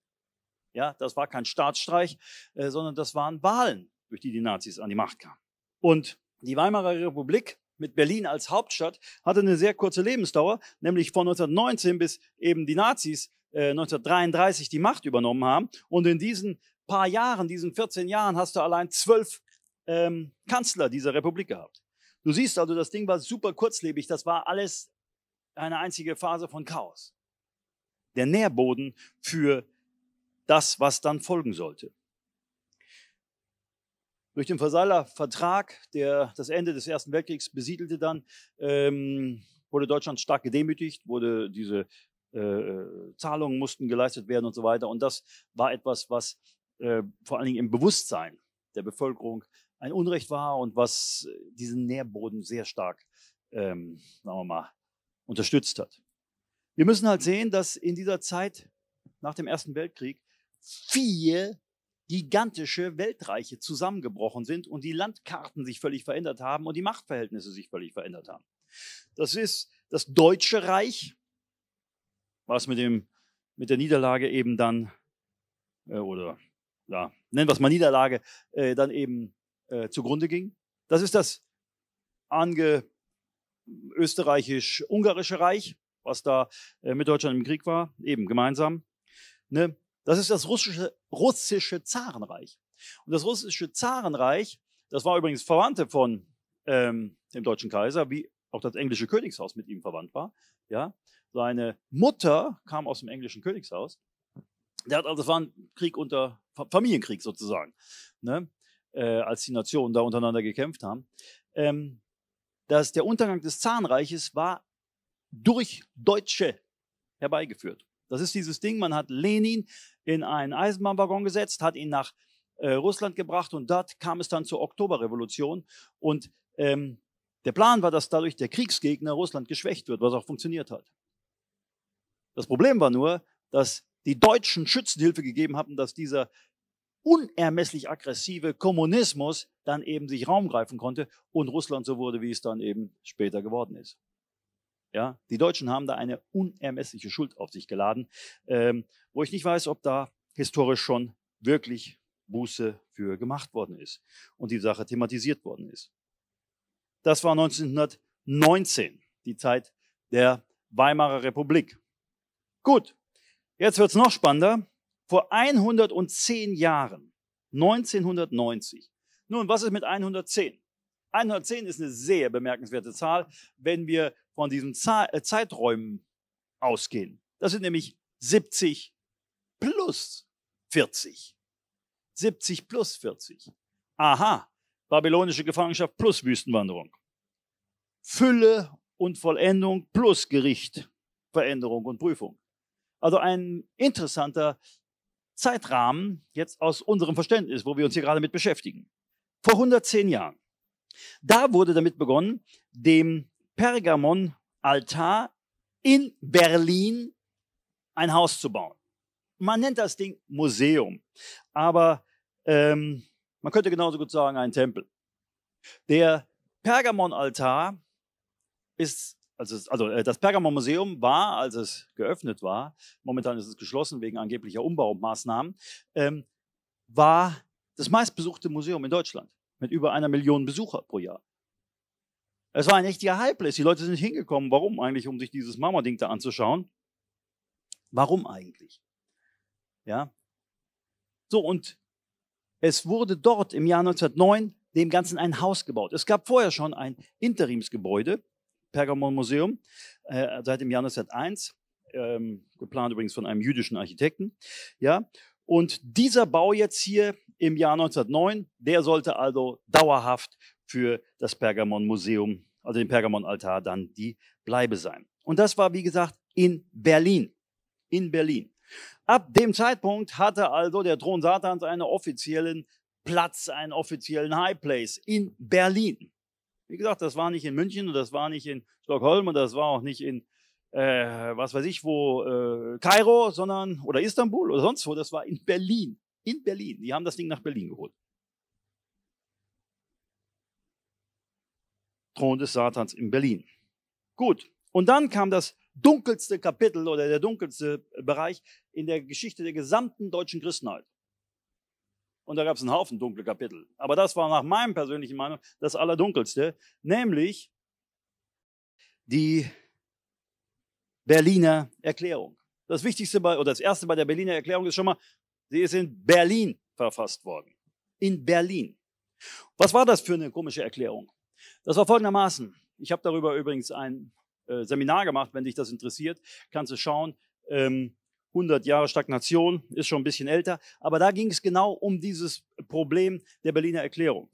Ja, das war kein Staatsstreich, äh, sondern das waren Wahlen durch die die Nazis an die Macht kamen. Und die Weimarer Republik mit Berlin als Hauptstadt hatte eine sehr kurze Lebensdauer, nämlich von 1919 bis eben die Nazis äh, 1933 die Macht übernommen haben. Und in diesen paar Jahren, diesen 14 Jahren, hast du allein zwölf ähm, Kanzler dieser Republik gehabt. Du siehst also, das Ding war super kurzlebig. Das war alles eine einzige Phase von Chaos. Der Nährboden für das, was dann folgen sollte. Durch den Versailler Vertrag, der das Ende des Ersten Weltkriegs besiedelte dann, ähm, wurde Deutschland stark gedemütigt, wurde diese äh, Zahlungen mussten geleistet werden und so weiter. Und das war etwas, was äh, vor allen Dingen im Bewusstsein der Bevölkerung ein Unrecht war und was diesen Nährboden sehr stark, ähm, sagen wir mal, unterstützt hat. Wir müssen halt sehen, dass in dieser Zeit nach dem Ersten Weltkrieg vier gigantische Weltreiche zusammengebrochen sind und die Landkarten sich völlig verändert haben und die Machtverhältnisse sich völlig verändert haben. Das ist das Deutsche Reich, was mit, dem, mit der Niederlage eben dann, äh, oder ja, nennen wir es mal Niederlage, äh, dann eben äh, zugrunde ging. Das ist das ange österreichisch-ungarische Reich, was da äh, mit Deutschland im Krieg war, eben gemeinsam. Ne? Das ist das russische, russische Zarenreich. Und das russische Zarenreich, das war übrigens Verwandte von ähm, dem deutschen Kaiser, wie auch das englische Königshaus mit ihm verwandt war. Ja, seine Mutter kam aus dem englischen Königshaus. Der hat also das war ein Krieg unter Familienkrieg sozusagen, ne? äh, als die Nationen da untereinander gekämpft haben. Ähm, dass der Untergang des Zahnreiches war durch Deutsche herbeigeführt. Das ist dieses Ding, man hat Lenin in einen Eisenbahnwaggon gesetzt, hat ihn nach äh, Russland gebracht und dort kam es dann zur Oktoberrevolution. Und ähm, der Plan war, dass dadurch der Kriegsgegner Russland geschwächt wird, was auch funktioniert hat. Das Problem war nur, dass die Deutschen Schützenhilfe gegeben hatten, dass dieser unermesslich aggressive Kommunismus dann eben sich Raum greifen konnte und Russland so wurde, wie es dann eben später geworden ist. Ja, die Deutschen haben da eine unermessliche Schuld auf sich geladen, ähm, wo ich nicht weiß, ob da historisch schon wirklich Buße für gemacht worden ist und die Sache thematisiert worden ist. Das war 1919, die Zeit der Weimarer Republik. Gut, jetzt wird's noch spannender. Vor 110 Jahren, 1990. Nun, was ist mit 110? 110 ist eine sehr bemerkenswerte Zahl, wenn wir von diesen äh, Zeiträumen ausgehen. Das sind nämlich 70 plus 40. 70 plus 40. Aha, babylonische Gefangenschaft plus Wüstenwanderung. Fülle und Vollendung plus Gericht, Veränderung und Prüfung. Also ein interessanter Zeitrahmen jetzt aus unserem Verständnis, wo wir uns hier gerade mit beschäftigen. Vor 110 Jahren da wurde damit begonnen, dem Pergamon-Altar in Berlin ein Haus zu bauen. Man nennt das Ding Museum, aber ähm, man könnte genauso gut sagen ein Tempel. Der Pergamon-Altar ist, also, also das Pergamon-Museum war, als es geöffnet war, momentan ist es geschlossen wegen angeblicher Umbaumaßnahmen, ähm, war das meistbesuchte Museum in Deutschland mit über einer Million Besucher pro Jahr. Es war ein echter Halblist. Die Leute sind nicht hingekommen. Warum eigentlich, um sich dieses Mama-Ding da anzuschauen? Warum eigentlich? Ja. So, und es wurde dort im Jahr 1909 dem Ganzen ein Haus gebaut. Es gab vorher schon ein Interimsgebäude, Pergamon Museum, äh, seit dem Jahr 1901, ähm, geplant übrigens von einem jüdischen Architekten. Ja, und dieser Bau jetzt hier im Jahr 1909. Der sollte also dauerhaft für das Pergamon-Museum, also den Pergamon-Altar, dann die Bleibe sein. Und das war, wie gesagt, in Berlin. In Berlin. Ab dem Zeitpunkt hatte also der Thron Satans einen offiziellen Platz, einen offiziellen High Place in Berlin. Wie gesagt, das war nicht in München und das war nicht in Stockholm und das war auch nicht in, äh, was weiß ich, wo, äh, Kairo, sondern, oder Istanbul oder sonst wo, das war in Berlin in Berlin. Die haben das Ding nach Berlin geholt. Thron des Satans in Berlin. Gut, und dann kam das dunkelste Kapitel oder der dunkelste Bereich in der Geschichte der gesamten deutschen Christenheit. Und da gab es einen Haufen dunkle Kapitel. Aber das war nach meinem persönlichen Meinung das Allerdunkelste, nämlich die Berliner Erklärung. Das Wichtigste bei, oder das Erste bei der Berliner Erklärung ist schon mal, Sie ist in Berlin verfasst worden. In Berlin. Was war das für eine komische Erklärung? Das war folgendermaßen. Ich habe darüber übrigens ein äh, Seminar gemacht, wenn dich das interessiert, kannst du schauen. 100 ähm, Jahre Stagnation ist schon ein bisschen älter, aber da ging es genau um dieses Problem der Berliner Erklärung.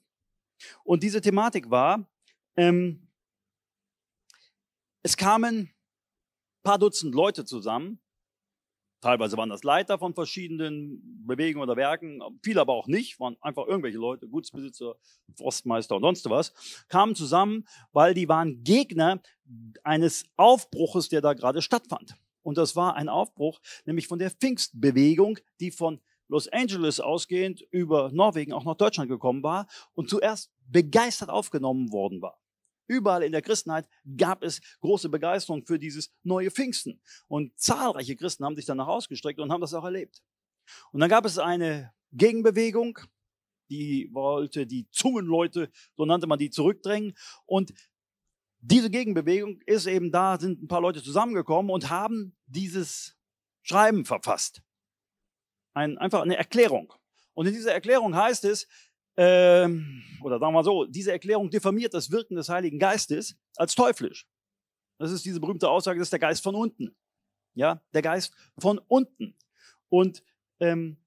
Und diese Thematik war, ähm, es kamen paar Dutzend Leute zusammen Teilweise waren das Leiter von verschiedenen Bewegungen oder Werken, viele aber auch nicht, waren einfach irgendwelche Leute, Gutsbesitzer, Forstmeister und sonst was, kamen zusammen, weil die waren Gegner eines Aufbruches, der da gerade stattfand. Und das war ein Aufbruch, nämlich von der Pfingstbewegung, die von Los Angeles ausgehend über Norwegen auch nach Deutschland gekommen war und zuerst begeistert aufgenommen worden war. Überall in der Christenheit gab es große Begeisterung für dieses neue Pfingsten. Und zahlreiche Christen haben sich danach ausgestreckt und haben das auch erlebt. Und dann gab es eine Gegenbewegung, die wollte die Zungenleute, so nannte man die, zurückdrängen. Und diese Gegenbewegung ist eben da, sind ein paar Leute zusammengekommen und haben dieses Schreiben verfasst. Ein, einfach eine Erklärung. Und in dieser Erklärung heißt es, ähm, oder sagen wir mal so, diese Erklärung diffamiert das Wirken des Heiligen Geistes als teuflisch. Das ist diese berühmte Aussage, das ist der Geist von unten. Ja, der Geist von unten. Und ähm,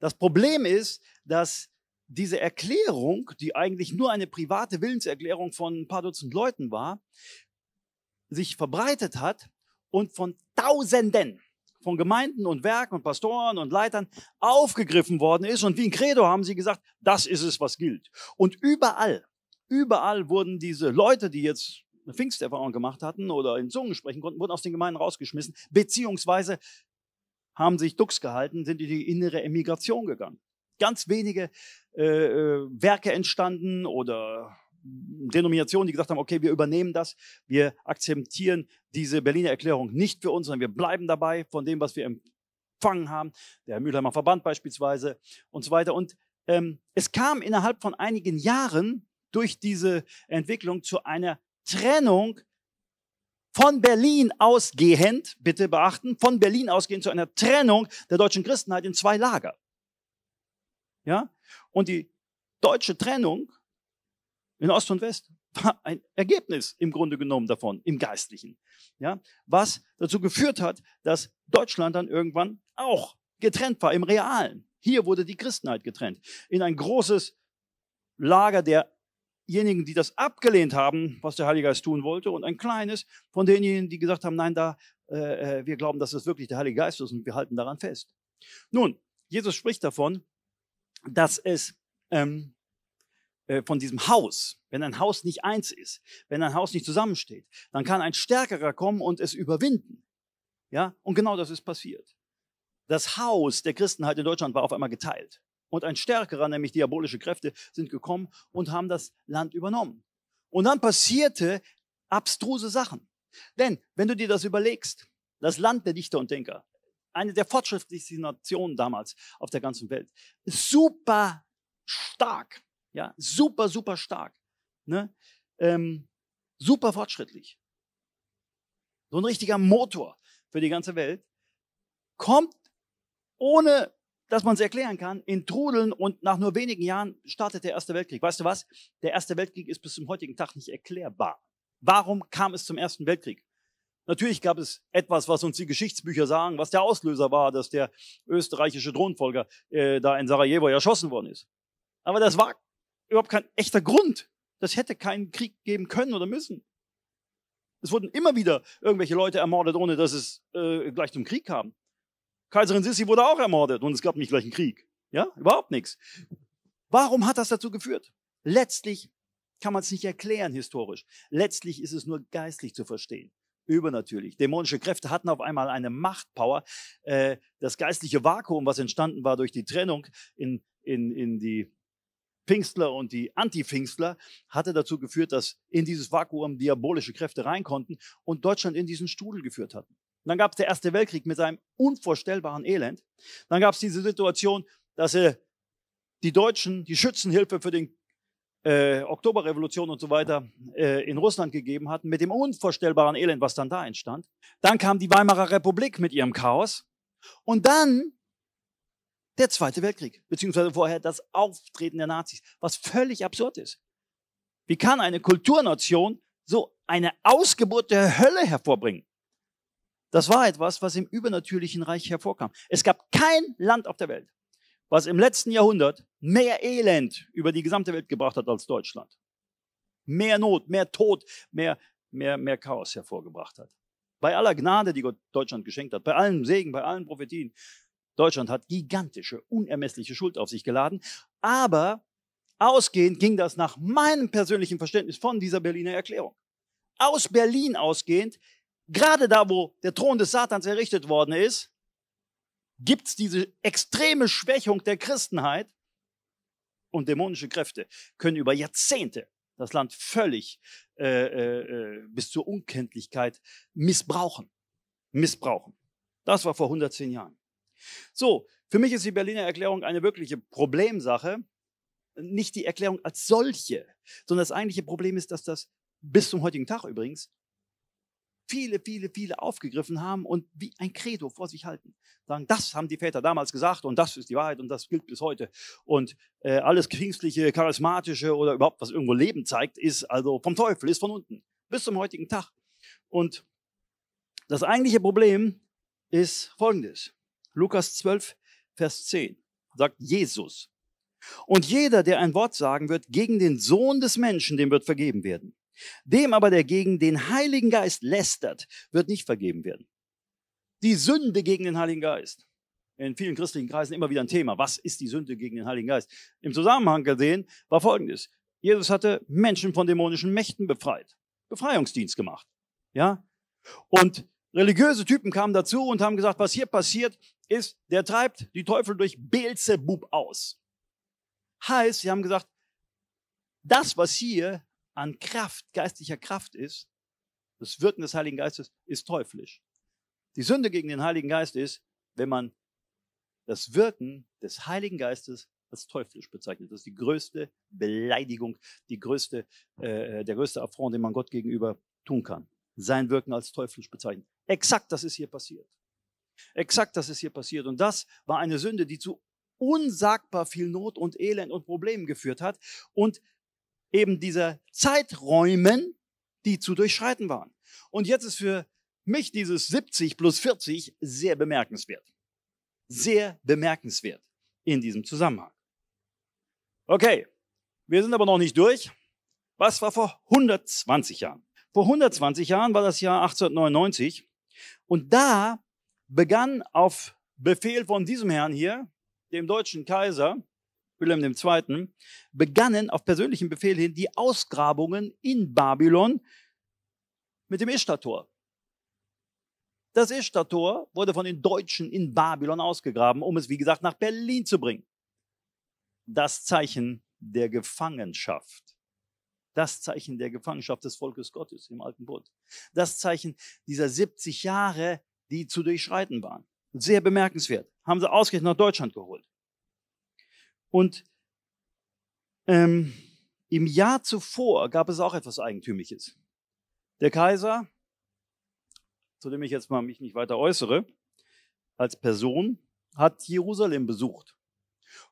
das Problem ist, dass diese Erklärung, die eigentlich nur eine private Willenserklärung von ein paar Dutzend Leuten war, sich verbreitet hat und von Tausenden von Gemeinden und Werken und Pastoren und Leitern aufgegriffen worden ist. Und wie ein Credo haben sie gesagt, das ist es, was gilt. Und überall, überall wurden diese Leute, die jetzt eine Pfingsterfahrung gemacht hatten oder in Zungen sprechen konnten, wurden aus den Gemeinden rausgeschmissen, beziehungsweise haben sich Ducks gehalten, sind in die innere Emigration gegangen. Ganz wenige äh, äh Werke entstanden oder Denominationen, die gesagt haben, okay, wir übernehmen das, wir akzeptieren diese Berliner Erklärung nicht für uns, sondern wir bleiben dabei von dem, was wir empfangen haben, der Mülheimer Verband beispielsweise und so weiter. Und ähm, es kam innerhalb von einigen Jahren durch diese Entwicklung zu einer Trennung von Berlin ausgehend, bitte beachten, von Berlin ausgehend zu einer Trennung der deutschen Christenheit in zwei Lager. Ja? Und die deutsche Trennung in Ost und West war ein Ergebnis im Grunde genommen davon, im Geistlichen. Ja, was dazu geführt hat, dass Deutschland dann irgendwann auch getrennt war im Realen. Hier wurde die Christenheit getrennt. In ein großes Lager derjenigen, die das abgelehnt haben, was der Heilige Geist tun wollte, und ein kleines von denjenigen, die gesagt haben, nein, da, äh, äh wir glauben, dass es wirklich der Heilige Geist ist und wir halten daran fest. Nun, Jesus spricht davon, dass es ähm, äh, von diesem Haus, wenn ein Haus nicht eins ist, wenn ein Haus nicht zusammensteht, dann kann ein Stärkerer kommen und es überwinden. Ja, und genau das ist passiert. Das Haus der Christenheit in Deutschland war auf einmal geteilt. Und ein Stärkerer, nämlich diabolische Kräfte, sind gekommen und haben das Land übernommen. Und dann passierte abstruse Sachen. Denn wenn du dir das überlegst, das Land der Dichter und Denker, eine der fortschrittlichsten Nationen damals auf der ganzen Welt, super stark ja, super, super stark. Ne? Ähm, super fortschrittlich. So ein richtiger Motor für die ganze Welt. Kommt, ohne dass man es erklären kann, in Trudeln und nach nur wenigen Jahren startet der Erste Weltkrieg. Weißt du was? Der Erste Weltkrieg ist bis zum heutigen Tag nicht erklärbar. Warum kam es zum Ersten Weltkrieg? Natürlich gab es etwas, was uns die Geschichtsbücher sagen, was der Auslöser war, dass der österreichische Drohnenfolger äh, da in Sarajevo erschossen worden ist. Aber das war überhaupt kein echter Grund. Das hätte keinen Krieg geben können oder müssen. Es wurden immer wieder irgendwelche Leute ermordet, ohne dass es äh, gleich zum Krieg kam. Kaiserin Sissi wurde auch ermordet und es gab nicht gleich einen Krieg. Ja, überhaupt nichts. Warum hat das dazu geführt? Letztlich kann man es nicht erklären historisch. Letztlich ist es nur geistlich zu verstehen. Übernatürlich. Dämonische Kräfte hatten auf einmal eine Machtpower. Äh, das geistliche Vakuum, was entstanden war durch die Trennung in, in, in die Pfingstler und die Anti-Pfingstler, hatte dazu geführt, dass in dieses Vakuum diabolische Kräfte rein konnten und Deutschland in diesen Strudel geführt hatten. dann gab es der Erste Weltkrieg mit seinem unvorstellbaren Elend. Dann gab es diese Situation, dass äh, die Deutschen die Schützenhilfe für den äh, Oktoberrevolution und so weiter äh, in Russland gegeben hatten, mit dem unvorstellbaren Elend, was dann da entstand. Dann kam die Weimarer Republik mit ihrem Chaos. Und dann der Zweite Weltkrieg, beziehungsweise vorher das Auftreten der Nazis, was völlig absurd ist. Wie kann eine Kulturnation so eine Ausgeburt der Hölle hervorbringen? Das war etwas, was im übernatürlichen Reich hervorkam. Es gab kein Land auf der Welt, was im letzten Jahrhundert mehr Elend über die gesamte Welt gebracht hat als Deutschland. Mehr Not, mehr Tod, mehr, mehr, mehr Chaos hervorgebracht hat. Bei aller Gnade, die Gott Deutschland geschenkt hat, bei allen Segen, bei allen Prophetien, Deutschland hat gigantische, unermessliche Schuld auf sich geladen. Aber ausgehend ging das nach meinem persönlichen Verständnis von dieser Berliner Erklärung. Aus Berlin ausgehend, gerade da, wo der Thron des Satans errichtet worden ist, gibt's diese extreme Schwächung der Christenheit und dämonische Kräfte können über Jahrzehnte das Land völlig äh, äh, äh bis zur Unkenntlichkeit missbrauchen. Missbrauchen. Das war vor 110 Jahren. So, für mich ist die Berliner Erklärung eine wirkliche Problemsache. Nicht die Erklärung als solche, sondern das eigentliche Problem ist, dass das bis zum heutigen Tag übrigens viele, viele, viele aufgegriffen haben und wie ein Credo vor sich halten. Sagen, das haben die Väter damals gesagt und das ist die Wahrheit und das gilt bis heute. Und äh, alles Kriegsliche, Charismatische oder überhaupt, was irgendwo Leben zeigt, ist also vom Teufel, ist von unten, bis zum heutigen Tag. Und das eigentliche Problem ist folgendes. Lukas 12, Vers 10 sagt Jesus. Und jeder, der ein Wort sagen wird gegen den Sohn des Menschen, dem wird vergeben werden. Dem aber, der gegen den Heiligen Geist lästert, wird nicht vergeben werden. Die Sünde gegen den Heiligen Geist. In vielen christlichen Kreisen immer wieder ein Thema. Was ist die Sünde gegen den Heiligen Geist? Im Zusammenhang gesehen war folgendes. Jesus hatte Menschen von dämonischen Mächten befreit. Befreiungsdienst gemacht. Ja? Und religiöse Typen kamen dazu und haben gesagt, was hier passiert, ist, der treibt die Teufel durch Beelzebub aus. Heißt, sie haben gesagt, das, was hier an Kraft, geistlicher Kraft ist, das Wirken des Heiligen Geistes, ist teuflisch. Die Sünde gegen den Heiligen Geist ist, wenn man das Wirken des Heiligen Geistes als teuflisch bezeichnet. Das ist die größte Beleidigung, die größte, äh, der größte Affront, den man Gott gegenüber tun kann. Sein Wirken als teuflisch bezeichnet. Exakt das ist hier passiert. Exakt das ist hier passiert. Und das war eine Sünde, die zu unsagbar viel Not und Elend und Problemen geführt hat. Und eben dieser Zeiträumen, die zu durchschreiten waren. Und jetzt ist für mich dieses 70 plus 40 sehr bemerkenswert. Sehr bemerkenswert in diesem Zusammenhang. Okay, wir sind aber noch nicht durch. Was war vor 120 Jahren? Vor 120 Jahren war das Jahr 1899 und da begann auf Befehl von diesem Herrn hier, dem deutschen Kaiser, Wilhelm II., begannen auf persönlichen Befehl hin die Ausgrabungen in Babylon mit dem Ishtar-Tor. Das Ishtar-Tor wurde von den Deutschen in Babylon ausgegraben, um es, wie gesagt, nach Berlin zu bringen. Das Zeichen der Gefangenschaft. Das Zeichen der Gefangenschaft des Volkes Gottes im Alten Bund. Das Zeichen dieser 70 Jahre die zu durchschreiten waren. Sehr bemerkenswert. Haben sie ausgerechnet nach Deutschland geholt. Und ähm, im Jahr zuvor gab es auch etwas Eigentümliches. Der Kaiser, zu dem ich jetzt mal mich nicht weiter äußere, als Person, hat Jerusalem besucht.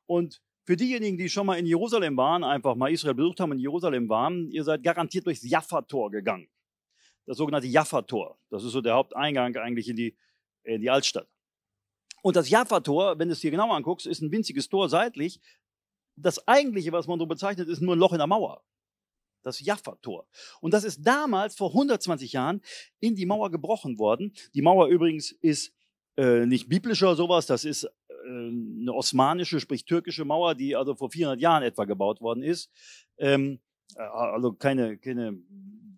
Und für diejenigen, die schon mal in Jerusalem waren, einfach mal Israel besucht haben in Jerusalem waren, ihr seid garantiert durchs Jaffa-Tor gegangen das sogenannte Jaffa-Tor. Das ist so der Haupteingang eigentlich in die, in die Altstadt. Und das Jaffa-Tor, wenn du es dir genau anguckst, ist ein winziges Tor seitlich. Das eigentliche, was man so bezeichnet, ist nur ein Loch in der Mauer. Das Jaffa-Tor. Und das ist damals, vor 120 Jahren, in die Mauer gebrochen worden. Die Mauer übrigens ist äh, nicht biblischer sowas, das ist äh, eine osmanische, sprich türkische Mauer, die also vor 400 Jahren etwa gebaut worden ist. Ähm, äh, also keine, keine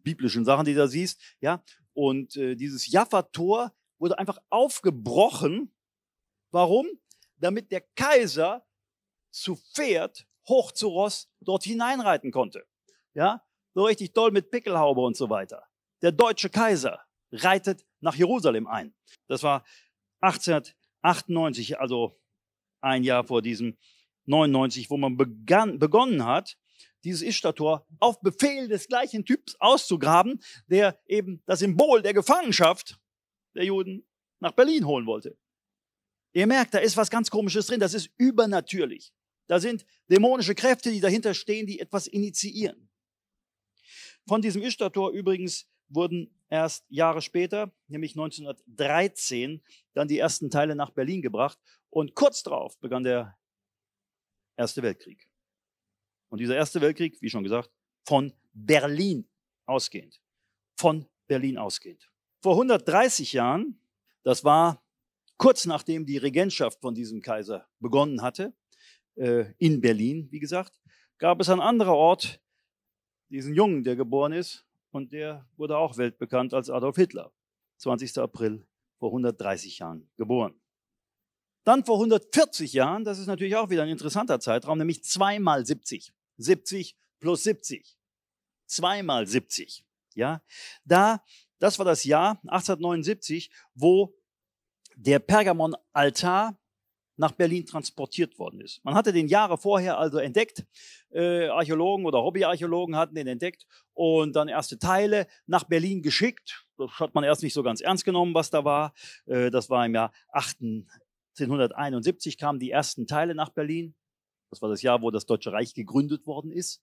biblischen Sachen, die du da siehst, ja. Und äh, dieses Jaffa-Tor wurde einfach aufgebrochen. Warum? Damit der Kaiser zu Pferd hoch zu Ross dort hineinreiten konnte. Ja, so richtig doll mit Pickelhaube und so weiter. Der deutsche Kaiser reitet nach Jerusalem ein. Das war 1898, also ein Jahr vor diesem 99, wo man begann, begonnen hat, dieses Ischtator auf Befehl des gleichen Typs auszugraben, der eben das Symbol der Gefangenschaft der Juden nach Berlin holen wollte. Ihr merkt, da ist was ganz Komisches drin. Das ist übernatürlich. Da sind dämonische Kräfte, die dahinter stehen, die etwas initiieren. Von diesem Ischtator übrigens wurden erst Jahre später, nämlich 1913, dann die ersten Teile nach Berlin gebracht. Und kurz darauf begann der Erste Weltkrieg. Und dieser Erste Weltkrieg, wie schon gesagt, von Berlin ausgehend. Von Berlin ausgehend. Vor 130 Jahren, das war kurz nachdem die Regentschaft von diesem Kaiser begonnen hatte, äh, in Berlin, wie gesagt, gab es an anderer Ort diesen Jungen, der geboren ist und der wurde auch weltbekannt als Adolf Hitler. 20. April vor 130 Jahren geboren. Dann vor 140 Jahren, das ist natürlich auch wieder ein interessanter Zeitraum, nämlich zweimal 70. 70 plus 70. Zweimal 70. Ja, da, das war das Jahr 1879, wo der Pergamon-Altar nach Berlin transportiert worden ist. Man hatte den Jahre vorher also entdeckt, äh, Archäologen oder Hobbyarchäologen hatten den entdeckt und dann erste Teile nach Berlin geschickt. Das hat man erst nicht so ganz ernst genommen, was da war. Äh, das war im Jahr 1871, kamen die ersten Teile nach Berlin. Das war das Jahr, wo das Deutsche Reich gegründet worden ist.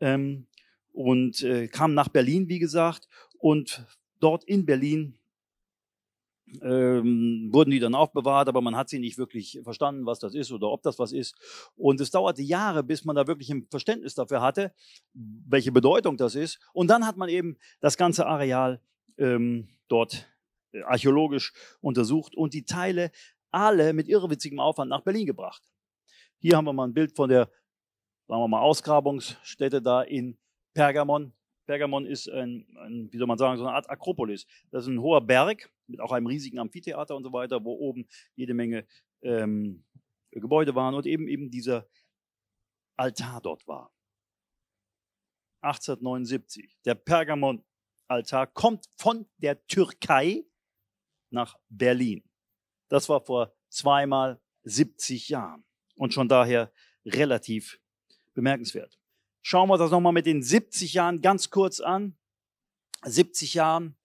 Ähm, und äh, kam nach Berlin, wie gesagt, und dort in Berlin ähm, wurden die dann aufbewahrt, aber man hat sie nicht wirklich verstanden, was das ist oder ob das was ist. Und es dauerte Jahre, bis man da wirklich ein Verständnis dafür hatte, welche Bedeutung das ist. Und dann hat man eben das ganze Areal ähm, dort äh, archäologisch untersucht und die Teile alle mit irrewitzigem Aufwand nach Berlin gebracht. Hier haben wir mal ein Bild von der, sagen wir mal, Ausgrabungsstätte da in Pergamon. Pergamon ist ein, ein, wie soll man sagen, so eine Art Akropolis. Das ist ein hoher Berg mit auch einem riesigen Amphitheater und so weiter, wo oben jede Menge ähm, Gebäude waren und eben eben dieser Altar dort war. 1879. Der Pergamon-Altar kommt von der Türkei nach Berlin. Das war vor zweimal 70 Jahren und schon daher relativ bemerkenswert. Schauen wir uns das nochmal mit den 70 Jahren ganz kurz an. 70 Jahren.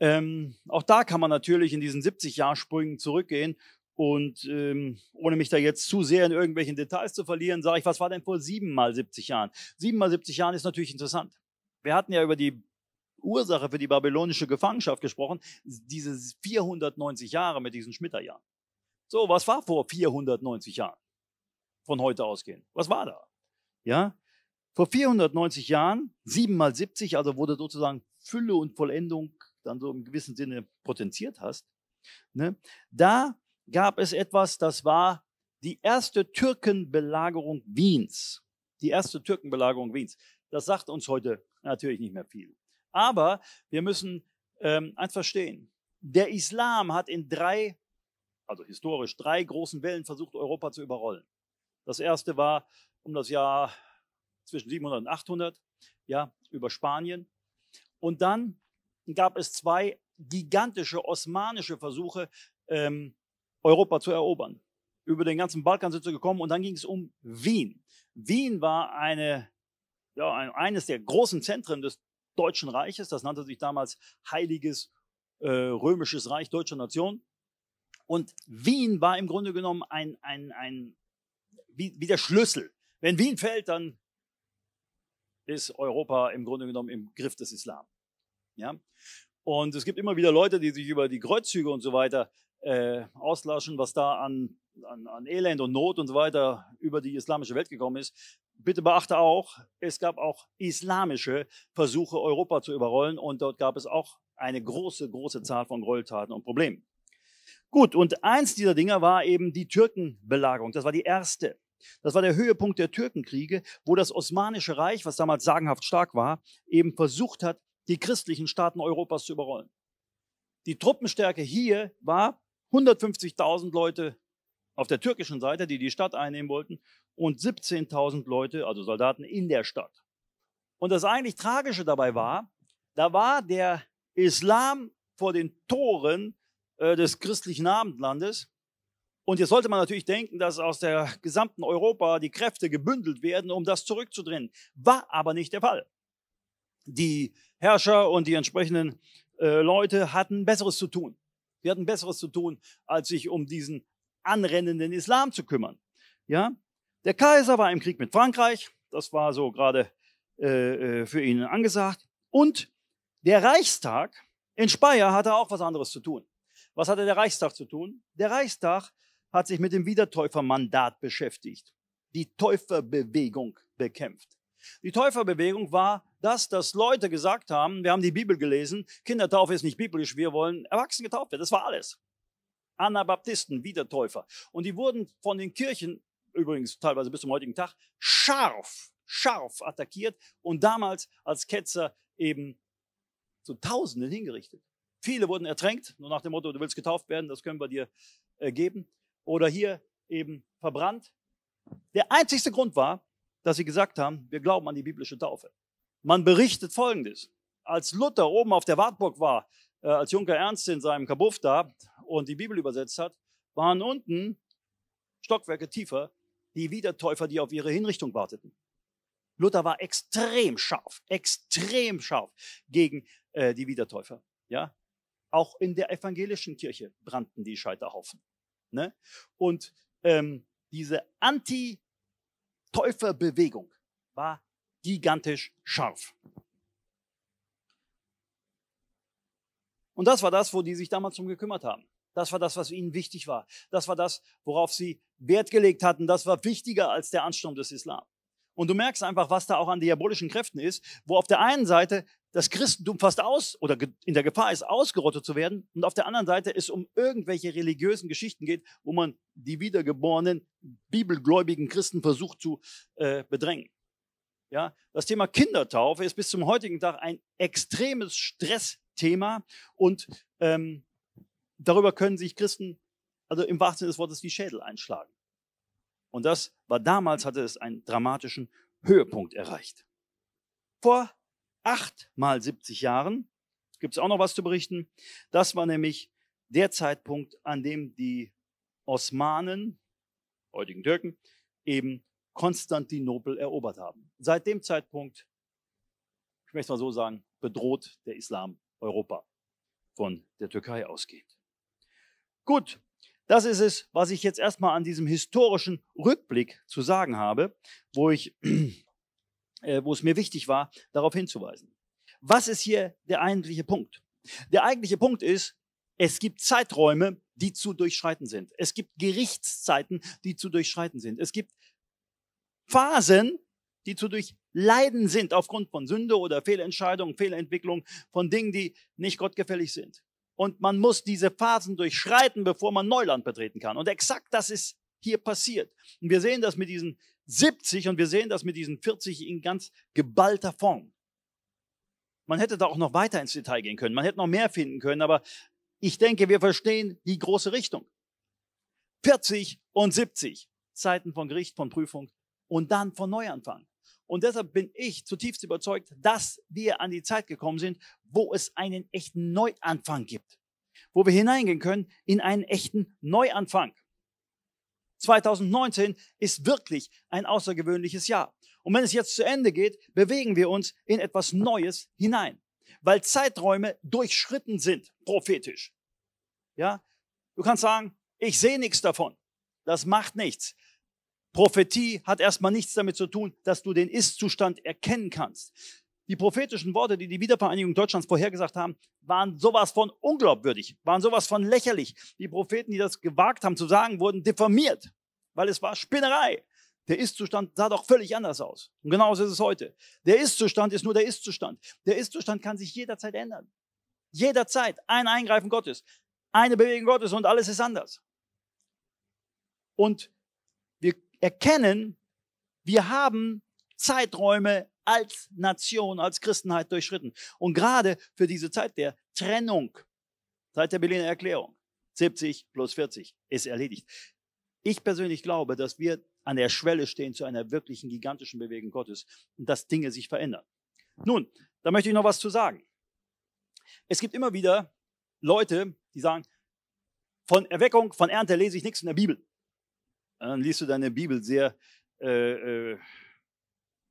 Ähm, auch da kann man natürlich in diesen 70 Jahrsprüngen zurückgehen. Und ähm, ohne mich da jetzt zu sehr in irgendwelchen Details zu verlieren, sage ich, was war denn vor sieben mal 70 Jahren? Sieben mal 70 Jahren ist natürlich interessant. Wir hatten ja über die Ursache für die babylonische Gefangenschaft gesprochen, diese 490 Jahre mit diesen Schmitterjahren. So, was war vor 490 Jahren? von heute ausgehen. Was war da? Ja? Vor 490 Jahren, 7 mal 70, also wurde sozusagen Fülle und Vollendung dann so im gewissen Sinne potenziert hast, ne? da gab es etwas, das war die erste Türkenbelagerung Wiens. Die erste Türkenbelagerung Wiens. Das sagt uns heute natürlich nicht mehr viel. Aber wir müssen ähm, eins verstehen. Der Islam hat in drei, also historisch drei großen Wellen versucht, Europa zu überrollen. Das erste war um das Jahr zwischen 700 und 800, ja, über Spanien. Und dann gab es zwei gigantische osmanische Versuche, ähm, Europa zu erobern. Über den ganzen Balkan sind sie gekommen und dann ging es um Wien. Wien war eine, ja, eines der großen Zentren des Deutschen Reiches. Das nannte sich damals Heiliges äh, Römisches Reich Deutscher Nation. Und Wien war im Grunde genommen ein, ein, ein wie, wie der Schlüssel. Wenn Wien fällt, dann ist Europa im Grunde genommen im Griff des Islam. Ja? Und es gibt immer wieder Leute, die sich über die Kreuzzüge und so weiter äh, auslaschen, was da an, an, an Elend und Not und so weiter über die islamische Welt gekommen ist. Bitte beachte auch, es gab auch islamische Versuche, Europa zu überrollen und dort gab es auch eine große, große Zahl von Gräueltaten und Problemen. Gut, und eins dieser Dinger war eben die Türkenbelagerung. Das war die erste. Das war der Höhepunkt der Türkenkriege, wo das Osmanische Reich, was damals sagenhaft stark war, eben versucht hat, die christlichen Staaten Europas zu überrollen. Die Truppenstärke hier war 150.000 Leute auf der türkischen Seite, die die Stadt einnehmen wollten, und 17.000 Leute, also Soldaten in der Stadt. Und das eigentlich Tragische dabei war, da war der Islam vor den Toren äh, des christlichen Abendlandes und jetzt sollte man natürlich denken, dass aus der gesamten Europa die Kräfte gebündelt werden, um das zurückzudrehen. War aber nicht der Fall. Die Herrscher und die entsprechenden äh, Leute hatten Besseres zu tun. Sie hatten Besseres zu tun, als sich um diesen anrennenden Islam zu kümmern. Ja, der Kaiser war im Krieg mit Frankreich. Das war so gerade äh, äh für ihn angesagt. Und der Reichstag in Speyer hatte auch was anderes zu tun. Was hatte der Reichstag zu tun? Der Reichstag hat sich mit dem Wiedertäufermandat beschäftigt, die Täuferbewegung bekämpft. Die Täuferbewegung war das, dass Leute gesagt haben, wir haben die Bibel gelesen, Kindertaufe ist nicht biblisch, wir wollen erwachsen getauft werden. Das war alles. Anabaptisten, Wiedertäufer. Und die wurden von den Kirchen, übrigens teilweise bis zum heutigen Tag, scharf, scharf attackiert und damals als Ketzer eben zu Tausenden hingerichtet. Viele wurden ertränkt, nur nach dem Motto, du willst getauft werden, das können wir dir äh, geben oder hier eben verbrannt. Der einzigste Grund war, dass sie gesagt haben, wir glauben an die biblische Taufe. Man berichtet Folgendes. Als Luther oben auf der Wartburg war, äh, als Junker Ernst in seinem Kabuff da und die Bibel übersetzt hat, waren unten Stockwerke tiefer die Wiedertäufer, die auf ihre Hinrichtung warteten. Luther war extrem scharf, extrem scharf gegen äh, die Wiedertäufer. Ja? Auch in der evangelischen Kirche brannten die Scheiterhaufen. Ne? Und ähm, diese Anti-Täufer-Bewegung war gigantisch scharf. Und das war das, wo die sich damals um gekümmert haben. Das war das, was ihnen wichtig war. Das war das, worauf sie Wert gelegt hatten. Das war wichtiger als der Ansturm des Islam. Und du merkst einfach, was da auch an diabolischen Kräften ist, wo auf der einen Seite das Christentum fast aus oder in der Gefahr ist, ausgerottet zu werden und auf der anderen Seite es um irgendwelche religiösen Geschichten geht, wo man die wiedergeborenen, bibelgläubigen Christen versucht zu äh, bedrängen. Ja, das Thema Kindertaufe ist bis zum heutigen Tag ein extremes Stressthema und ähm, darüber können sich Christen, also im wahrsten Sinne des Wortes, die Schädel einschlagen. Und das aber damals hatte es einen dramatischen Höhepunkt erreicht. Vor acht mal 70 Jahren gibt es auch noch was zu berichten. Das war nämlich der Zeitpunkt, an dem die Osmanen, heutigen Türken, eben Konstantinopel erobert haben. Seit dem Zeitpunkt, ich möchte mal so sagen, bedroht der Islam Europa von der Türkei ausgehend. Gut, das ist es, was ich jetzt erstmal an diesem historischen Rückblick zu sagen habe, wo, ich, äh, wo es mir wichtig war, darauf hinzuweisen. Was ist hier der eigentliche Punkt? Der eigentliche Punkt ist, es gibt Zeiträume, die zu durchschreiten sind. Es gibt Gerichtszeiten, die zu durchschreiten sind. Es gibt Phasen, die zu durchleiden sind aufgrund von Sünde oder Fehlentscheidungen, Fehlentwicklung, von Dingen, die nicht gottgefällig sind und man muss diese Phasen durchschreiten, bevor man Neuland betreten kann. Und exakt das ist hier passiert. Und wir sehen das mit diesen 70 und wir sehen das mit diesen 40 in ganz geballter Form. Man hätte da auch noch weiter ins Detail gehen können, man hätte noch mehr finden können, aber ich denke, wir verstehen die große Richtung. 40 und 70 Zeiten von Gericht, von Prüfung und dann von Neuanfang. Und deshalb bin ich zutiefst überzeugt, dass wir an die Zeit gekommen sind, wo es einen echten Neuanfang gibt. Wo wir hineingehen können in einen echten Neuanfang. 2019 ist wirklich ein außergewöhnliches Jahr. Und wenn es jetzt zu Ende geht, bewegen wir uns in etwas Neues hinein, weil Zeiträume durchschritten sind, prophetisch. Ja, du kannst sagen, ich sehe nichts davon. Das macht nichts. Prophetie hat erstmal nichts damit zu tun, dass du den Ist-Zustand erkennen kannst. Die prophetischen Worte, die die Wiedervereinigung Deutschlands vorhergesagt haben, waren sowas von unglaubwürdig, waren sowas von lächerlich. Die Propheten, die das gewagt haben zu sagen, wurden diffamiert, weil es war Spinnerei. Der Ist-Zustand sah doch völlig anders aus. Und genauso ist es heute. Der Ist-Zustand ist nur der Ist-Zustand. Der Ist-Zustand kann sich jederzeit ändern. Jederzeit. Ein Eingreifen Gottes, eine Bewegung Gottes und alles ist anders. Und erkennen, wir haben Zeiträume als Nation, als Christenheit durchschritten. Und gerade für diese Zeit der Trennung, seit der Berliner Erklärung, 70 plus 40 ist erledigt. Ich persönlich glaube, dass wir an der Schwelle stehen zu einer wirklichen gigantischen Bewegung Gottes und dass Dinge sich verändern. Nun, da möchte ich noch was zu sagen. Es gibt immer wieder Leute, die sagen, von Erweckung, von Ernte lese ich nichts in der Bibel dann liest du deine Bibel sehr, äh, äh,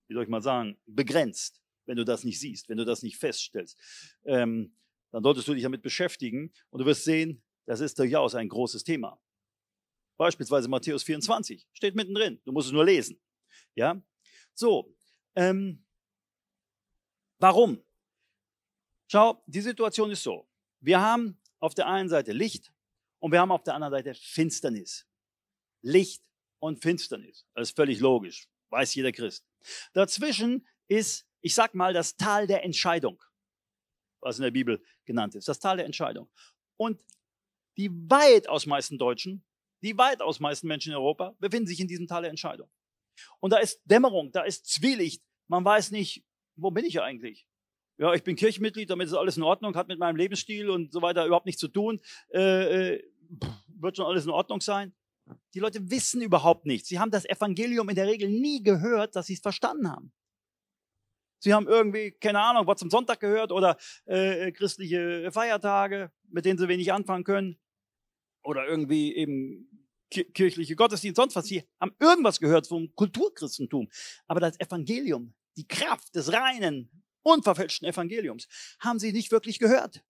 wie soll ich mal sagen, begrenzt, wenn du das nicht siehst, wenn du das nicht feststellst. Ähm, dann solltest du dich damit beschäftigen und du wirst sehen, das ist durchaus ein großes Thema. Beispielsweise Matthäus 24 steht mittendrin. Du musst es nur lesen. Ja, so. Ähm, warum? Schau, die Situation ist so. Wir haben auf der einen Seite Licht und wir haben auf der anderen Seite Finsternis. Licht und Finsternis. Das ist völlig logisch, weiß jeder Christ. Dazwischen ist, ich sag mal, das Tal der Entscheidung, was in der Bibel genannt ist, das Tal der Entscheidung. Und die weitaus meisten Deutschen, die weitaus meisten Menschen in Europa befinden sich in diesem Tal der Entscheidung. Und da ist Dämmerung, da ist Zwielicht. Man weiß nicht, wo bin ich eigentlich? Ja, ich bin Kirchenmitglied, damit ist alles in Ordnung, hat mit meinem Lebensstil und so weiter überhaupt nichts zu tun. Äh, äh, wird schon alles in Ordnung sein. Die Leute wissen überhaupt nichts. Sie haben das Evangelium in der Regel nie gehört, dass sie es verstanden haben. Sie haben irgendwie, keine Ahnung, was zum Sonntag gehört oder äh, christliche Feiertage, mit denen sie wenig anfangen können. Oder irgendwie eben kirchliche Gottesdienste, sonst was. Sie haben irgendwas gehört vom Kulturchristentum. Aber das Evangelium, die Kraft des reinen, unverfälschten Evangeliums, haben sie nicht wirklich gehört.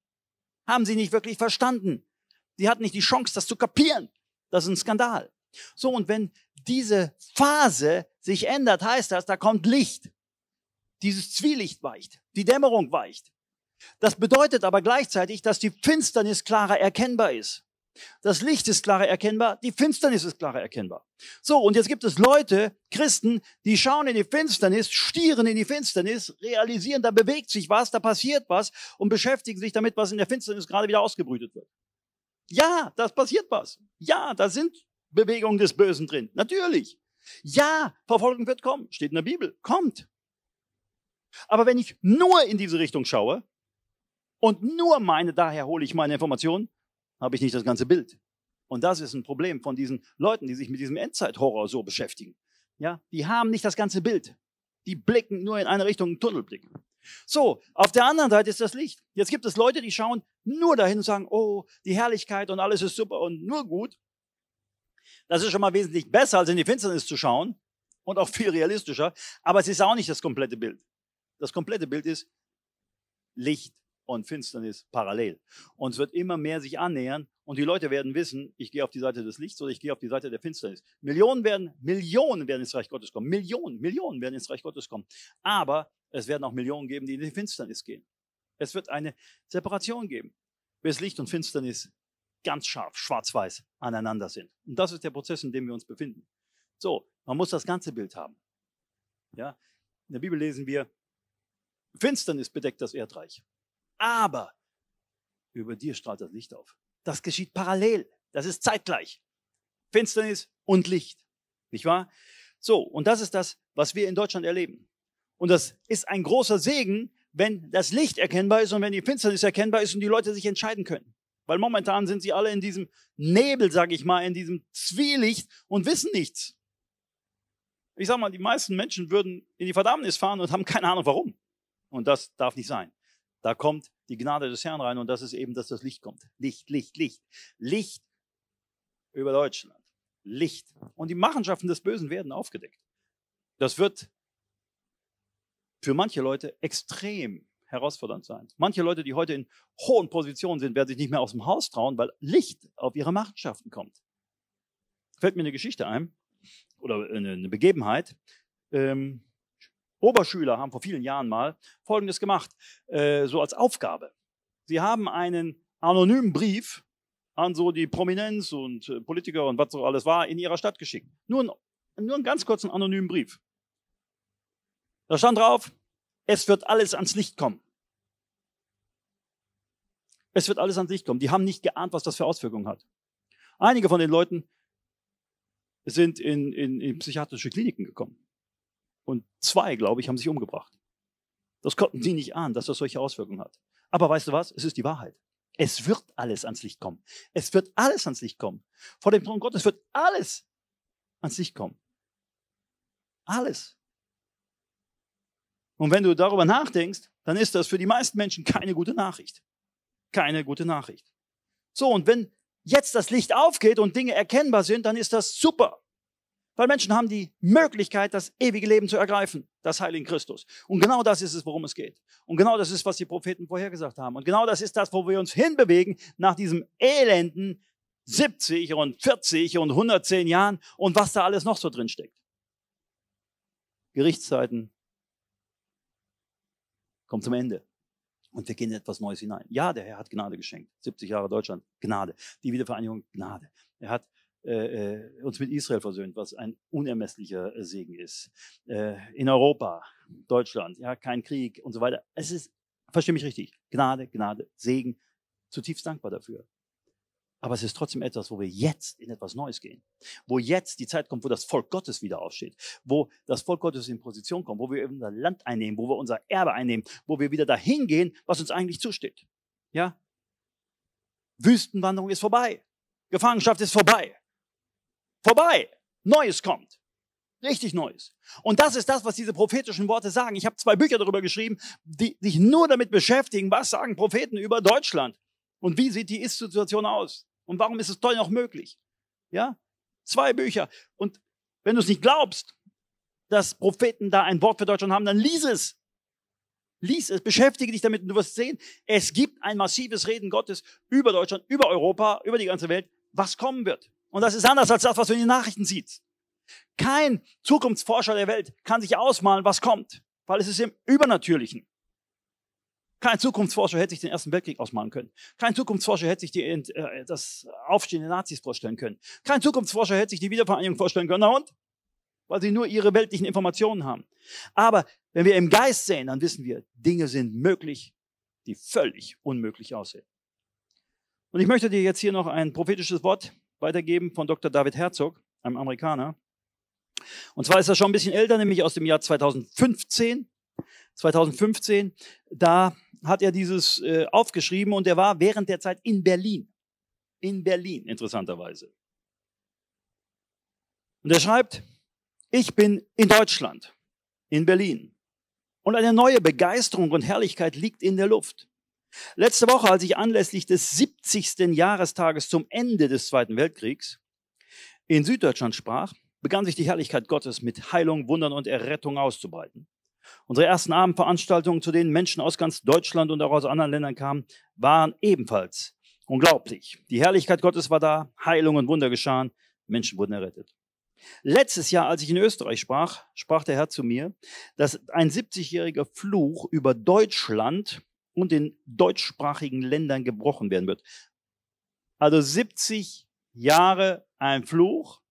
Haben sie nicht wirklich verstanden. Sie hatten nicht die Chance, das zu kapieren. Das ist ein Skandal. So, und wenn diese Phase sich ändert, heißt das, da kommt Licht. Dieses Zwielicht weicht, die Dämmerung weicht. Das bedeutet aber gleichzeitig, dass die Finsternis klarer erkennbar ist. Das Licht ist klarer erkennbar, die Finsternis ist klarer erkennbar. So, und jetzt gibt es Leute, Christen, die schauen in die Finsternis, stieren in die Finsternis, realisieren, da bewegt sich was, da passiert was und beschäftigen sich damit, was in der Finsternis gerade wieder ausgebrütet wird. Ja, das passiert was. Ja, da sind Bewegungen des Bösen drin. Natürlich. Ja, Verfolgung wird kommen. Steht in der Bibel. Kommt. Aber wenn ich nur in diese Richtung schaue und nur meine, daher hole ich meine Informationen, habe ich nicht das ganze Bild. Und das ist ein Problem von diesen Leuten, die sich mit diesem Endzeithorror so beschäftigen. Ja, die haben nicht das ganze Bild. Die blicken nur in eine Richtung, einen Tunnelblick. So, auf der anderen Seite ist das Licht. Jetzt gibt es Leute, die schauen nur dahin und sagen, oh, die Herrlichkeit und alles ist super und nur gut. Das ist schon mal wesentlich besser, als in die Finsternis zu schauen und auch viel realistischer. Aber es ist auch nicht das komplette Bild. Das komplette Bild ist Licht und Finsternis parallel. Und es wird immer mehr sich annähern und die Leute werden wissen, ich gehe auf die Seite des Lichts oder ich gehe auf die Seite der Finsternis. Millionen werden, Millionen werden ins Reich Gottes kommen. Millionen, Millionen werden ins Reich Gottes kommen. Aber es werden auch Millionen geben, die in die Finsternis gehen. Es wird eine Separation geben, bis Licht und Finsternis ganz scharf, schwarz-weiß aneinander sind. Und das ist der Prozess, in dem wir uns befinden. So, man muss das ganze Bild haben. Ja, in der Bibel lesen wir, Finsternis bedeckt das Erdreich, aber über dir strahlt das Licht auf. Das geschieht parallel, das ist zeitgleich. Finsternis und Licht, nicht wahr? So, und das ist das, was wir in Deutschland erleben. Und das ist ein großer Segen, wenn das Licht erkennbar ist und wenn die Finsternis erkennbar ist und die Leute sich entscheiden können. Weil momentan sind sie alle in diesem Nebel, sage ich mal, in diesem Zwielicht und wissen nichts. Ich sage mal, die meisten Menschen würden in die Verdammnis fahren und haben keine Ahnung warum. Und das darf nicht sein. Da kommt die Gnade des Herrn rein und das ist eben, dass das Licht kommt. Licht, Licht, Licht. Licht über Deutschland. Licht. Und die Machenschaften des Bösen werden aufgedeckt. Das wird für manche Leute extrem herausfordernd sein. Manche Leute, die heute in hohen Positionen sind, werden sich nicht mehr aus dem Haus trauen, weil Licht auf ihre Machenschaften kommt. Fällt mir eine Geschichte ein oder eine Begebenheit. Ähm, Oberschüler haben vor vielen Jahren mal Folgendes gemacht, äh, so als Aufgabe. Sie haben einen anonymen Brief an so die Prominenz und äh, Politiker und was so alles war in ihrer Stadt geschickt. Nur, ein, nur einen ganz kurzen anonymen Brief. Da stand drauf, es wird alles ans Licht kommen. Es wird alles ans Licht kommen. Die haben nicht geahnt, was das für Auswirkungen hat. Einige von den Leuten sind in, in, in psychiatrische Kliniken gekommen. Und zwei, glaube ich, haben sich umgebracht. Das konnten die nicht ahnen, dass das solche Auswirkungen hat. Aber weißt du was? Es ist die Wahrheit. Es wird alles ans Licht kommen. Es wird alles ans Licht kommen. Vor dem Thron Gottes wird alles ans Licht kommen. Alles. Und wenn du darüber nachdenkst, dann ist das für die meisten Menschen keine gute Nachricht. Keine gute Nachricht. So, und wenn jetzt das Licht aufgeht und Dinge erkennbar sind, dann ist das super. Weil Menschen haben die Möglichkeit, das ewige Leben zu ergreifen, das Heil in Christus. Und genau das ist es, worum es geht. Und genau das ist, was die Propheten vorhergesagt haben. Und genau das ist das, wo wir uns hinbewegen nach diesem elenden 70 und 40 und 110 Jahren und was da alles noch so drin steckt. Gerichtszeiten, kommt zum Ende. Und wir gehen in etwas Neues hinein. Ja, der Herr hat Gnade geschenkt. 70 Jahre Deutschland, Gnade. Die Wiedervereinigung, Gnade. Er hat äh, äh uns mit Israel versöhnt, was ein unermesslicher äh, Segen ist. Äh, in Europa, Deutschland, ja, kein Krieg und so weiter. Es ist, verstehe mich richtig, Gnade, Gnade, Segen. Zutiefst dankbar dafür. Aber es ist trotzdem etwas, wo wir jetzt in etwas Neues gehen. Wo jetzt die Zeit kommt, wo das Volk Gottes wieder aufsteht. Wo das Volk Gottes in Position kommt. Wo wir unser Land einnehmen. Wo wir unser Erbe einnehmen. Wo wir wieder dahin gehen, was uns eigentlich zusteht. Ja? Wüstenwanderung ist vorbei. Gefangenschaft ist vorbei. Vorbei. Neues kommt. Richtig Neues. Und das ist das, was diese prophetischen Worte sagen. Ich habe zwei Bücher darüber geschrieben, die sich nur damit beschäftigen, was sagen Propheten über Deutschland. Und wie sieht die Ist-Situation aus? Und warum ist es toll noch möglich? Ja? Zwei Bücher. Und wenn du es nicht glaubst, dass Propheten da ein Wort für Deutschland haben, dann lies es. Lies es, beschäftige dich damit und du wirst sehen, es gibt ein massives Reden Gottes über Deutschland, über Europa, über die ganze Welt, was kommen wird. Und das ist anders als das, was du in den Nachrichten siehst. Kein Zukunftsforscher der Welt kann sich ausmalen, was kommt, weil es ist im Übernatürlichen. Kein Zukunftsforscher hätte sich den Ersten Weltkrieg ausmalen können. Kein Zukunftsforscher hätte sich die, äh, äh, das Aufstehen der Nazis vorstellen können. Kein Zukunftsforscher hätte sich die Wiedervereinigung vorstellen können. Na und? Weil sie nur ihre weltlichen Informationen haben. Aber wenn wir im Geist sehen, dann wissen wir, Dinge sind möglich, die völlig unmöglich aussehen. Und ich möchte dir jetzt hier noch ein prophetisches Wort weitergeben von Dr. David Herzog, einem Amerikaner. Und zwar ist er schon ein bisschen älter, nämlich aus dem Jahr 2015. 2015, da hat er dieses äh, aufgeschrieben und er war während der Zeit in Berlin. In Berlin, interessanterweise. Und er schreibt, ich bin in Deutschland, in Berlin. Und eine neue Begeisterung und Herrlichkeit liegt in der Luft. Letzte Woche, als ich anlässlich des 70. Jahrestages zum Ende des Zweiten Weltkriegs in Süddeutschland sprach, begann sich die Herrlichkeit Gottes mit Heilung, Wundern und Errettung auszubreiten. Unsere ersten Abendveranstaltungen, zu denen Menschen aus ganz Deutschland und auch aus anderen Ländern kamen, waren ebenfalls unglaublich. Die Herrlichkeit Gottes war da, Heilung und Wunder geschahen, Menschen wurden errettet. Letztes Jahr, als ich in Österreich sprach, sprach der Herr zu mir, dass ein 70-jähriger Fluch über Deutschland und den deutschsprachigen Ländern gebrochen werden wird. Also 70 Jahre ein Fluch,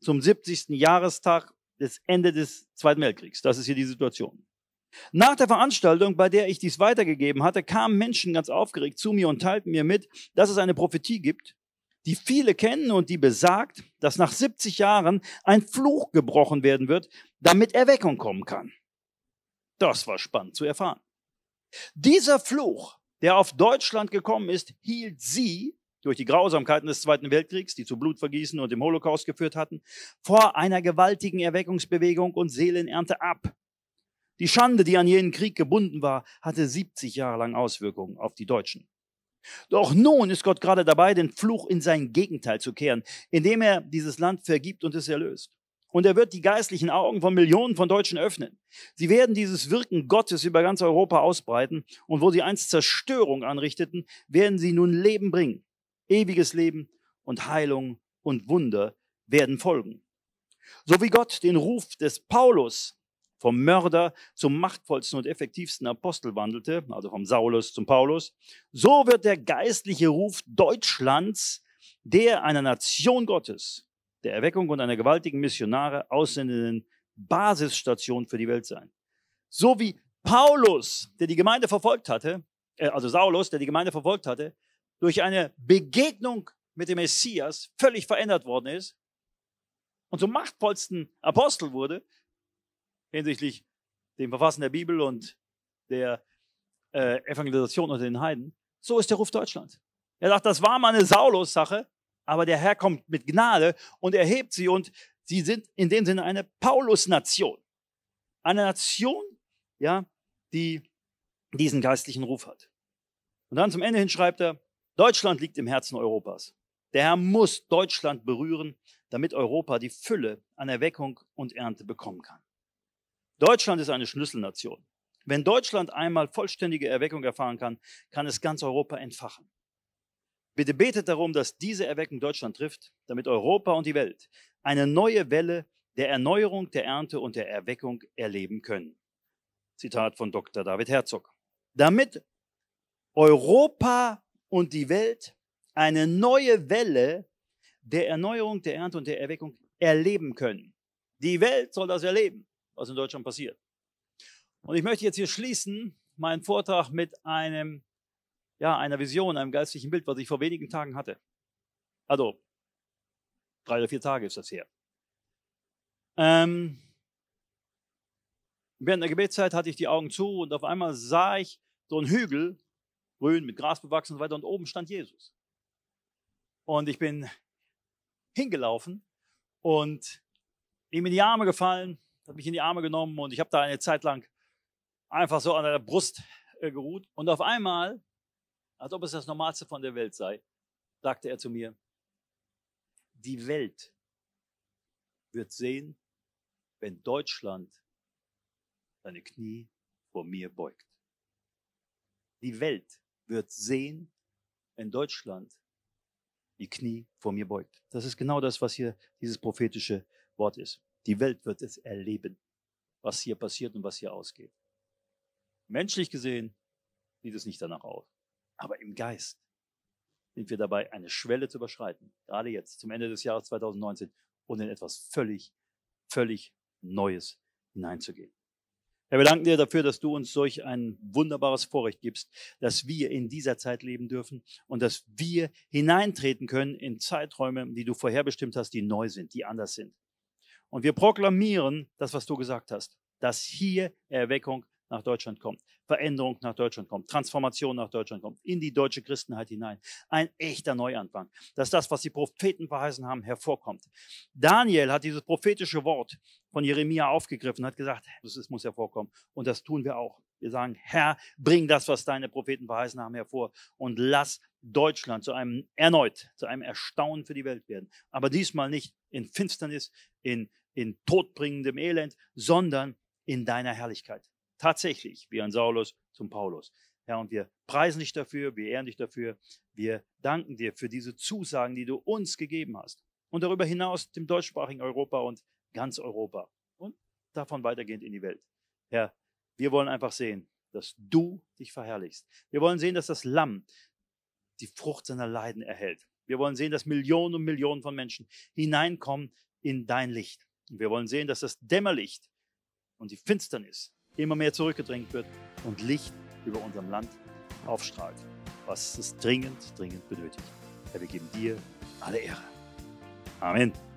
zum 70. Jahrestag das Ende des Zweiten Weltkriegs. Das ist hier die Situation. Nach der Veranstaltung, bei der ich dies weitergegeben hatte, kamen Menschen ganz aufgeregt zu mir und teilten mir mit, dass es eine Prophetie gibt, die viele kennen und die besagt, dass nach 70 Jahren ein Fluch gebrochen werden wird, damit Erweckung kommen kann. Das war spannend zu erfahren. Dieser Fluch, der auf Deutschland gekommen ist, hielt sie durch die Grausamkeiten des Zweiten Weltkriegs, die zu Blutvergießen und dem Holocaust geführt hatten, vor einer gewaltigen Erweckungsbewegung und Seelenernte ab. Die Schande, die an jenen Krieg gebunden war, hatte 70 Jahre lang Auswirkungen auf die Deutschen. Doch nun ist Gott gerade dabei, den Fluch in sein Gegenteil zu kehren, indem er dieses Land vergibt und es erlöst. Und er wird die geistlichen Augen von Millionen von Deutschen öffnen. Sie werden dieses Wirken Gottes über ganz Europa ausbreiten und wo sie einst Zerstörung anrichteten, werden sie nun Leben bringen. Ewiges Leben und Heilung und Wunder werden folgen. So wie Gott den Ruf des Paulus vom Mörder zum machtvollsten und effektivsten Apostel wandelte, also vom Saulus zum Paulus, so wird der geistliche Ruf Deutschlands der einer Nation Gottes, der Erweckung und einer gewaltigen Missionare aussendenden Basisstation für die Welt sein. So wie Paulus, der die Gemeinde verfolgt hatte, äh, also Saulus, der die Gemeinde verfolgt hatte, durch eine Begegnung mit dem Messias völlig verändert worden ist und zum machtvollsten Apostel wurde hinsichtlich dem Verfassen der Bibel und der äh, Evangelisation unter den Heiden. So ist der Ruf Deutschland. Er sagt, das war mal eine Saulus-Sache, aber der Herr kommt mit Gnade und erhebt sie und sie sind in dem Sinne eine Paulus-Nation. Eine Nation, ja, die diesen geistlichen Ruf hat. Und dann zum Ende hin schreibt er, Deutschland liegt im Herzen Europas. Der Herr muss Deutschland berühren, damit Europa die Fülle an Erweckung und Ernte bekommen kann. Deutschland ist eine Schlüsselnation. Wenn Deutschland einmal vollständige Erweckung erfahren kann, kann es ganz Europa entfachen. Bitte betet darum, dass diese Erweckung Deutschland trifft, damit Europa und die Welt eine neue Welle der Erneuerung, der Ernte und der Erweckung erleben können. Zitat von Dr. David Herzog. Damit Europa und die Welt eine neue Welle der Erneuerung, der Ernte und der Erweckung erleben können. Die Welt soll das erleben, was in Deutschland passiert. Und ich möchte jetzt hier schließen meinen Vortrag mit einem, ja, einer Vision, einem geistlichen Bild, was ich vor wenigen Tagen hatte. Also, drei oder vier Tage ist das her. Ähm, während der Gebetszeit hatte ich die Augen zu und auf einmal sah ich so einen Hügel grün, mit Gras bewachsen und so weiter. Und oben stand Jesus. Und ich bin hingelaufen und ihm in die Arme gefallen, hat mich in die Arme genommen und ich habe da eine Zeit lang einfach so an der Brust äh, geruht. Und auf einmal, als ob es das Normalste von der Welt sei, sagte er zu mir, die Welt wird sehen, wenn Deutschland seine Knie vor mir beugt. Die Welt wird sehen in Deutschland die Knie vor mir beugt. Das ist genau das, was hier dieses prophetische Wort ist. Die Welt wird es erleben, was hier passiert und was hier ausgeht. Menschlich gesehen sieht es nicht danach aus. Aber im Geist sind wir dabei, eine Schwelle zu überschreiten. Gerade jetzt, zum Ende des Jahres 2019, und in etwas völlig, völlig Neues hineinzugehen. Herr, wir danken dir dafür, dass du uns solch ein wunderbares Vorrecht gibst, dass wir in dieser Zeit leben dürfen und dass wir hineintreten können in Zeiträume, die du vorherbestimmt hast, die neu sind, die anders sind. Und wir proklamieren das, was du gesagt hast, dass hier Erweckung nach Deutschland kommt, Veränderung nach Deutschland kommt, Transformation nach Deutschland kommt, in die deutsche Christenheit hinein. Ein echter Neuanfang, dass das, was die Propheten verheißen haben, hervorkommt. Daniel hat dieses prophetische Wort von Jeremia aufgegriffen, hat gesagt, das muss ja vorkommen. Und das tun wir auch. Wir sagen, Herr, bring das, was deine Propheten verheißen haben, hervor und lass Deutschland zu einem erneut, zu einem Erstaunen für die Welt werden. Aber diesmal nicht in Finsternis, in, in todbringendem Elend, sondern in deiner Herrlichkeit. Tatsächlich, wie ein Saulus zum Paulus. Herr, ja, und wir preisen dich dafür, wir ehren dich dafür, wir danken dir für diese Zusagen, die du uns gegeben hast. Und darüber hinaus dem deutschsprachigen Europa und ganz Europa und davon weitergehend in die Welt. Herr, wir wollen einfach sehen, dass du dich verherrlichst. Wir wollen sehen, dass das Lamm die Frucht seiner Leiden erhält. Wir wollen sehen, dass Millionen und Millionen von Menschen hineinkommen in dein Licht. Und wir wollen sehen, dass das Dämmerlicht und die Finsternis immer mehr zurückgedrängt wird und Licht über unserem Land aufstrahlt, was es dringend, dringend benötigt. Herr, wir geben dir alle Ehre. Amen.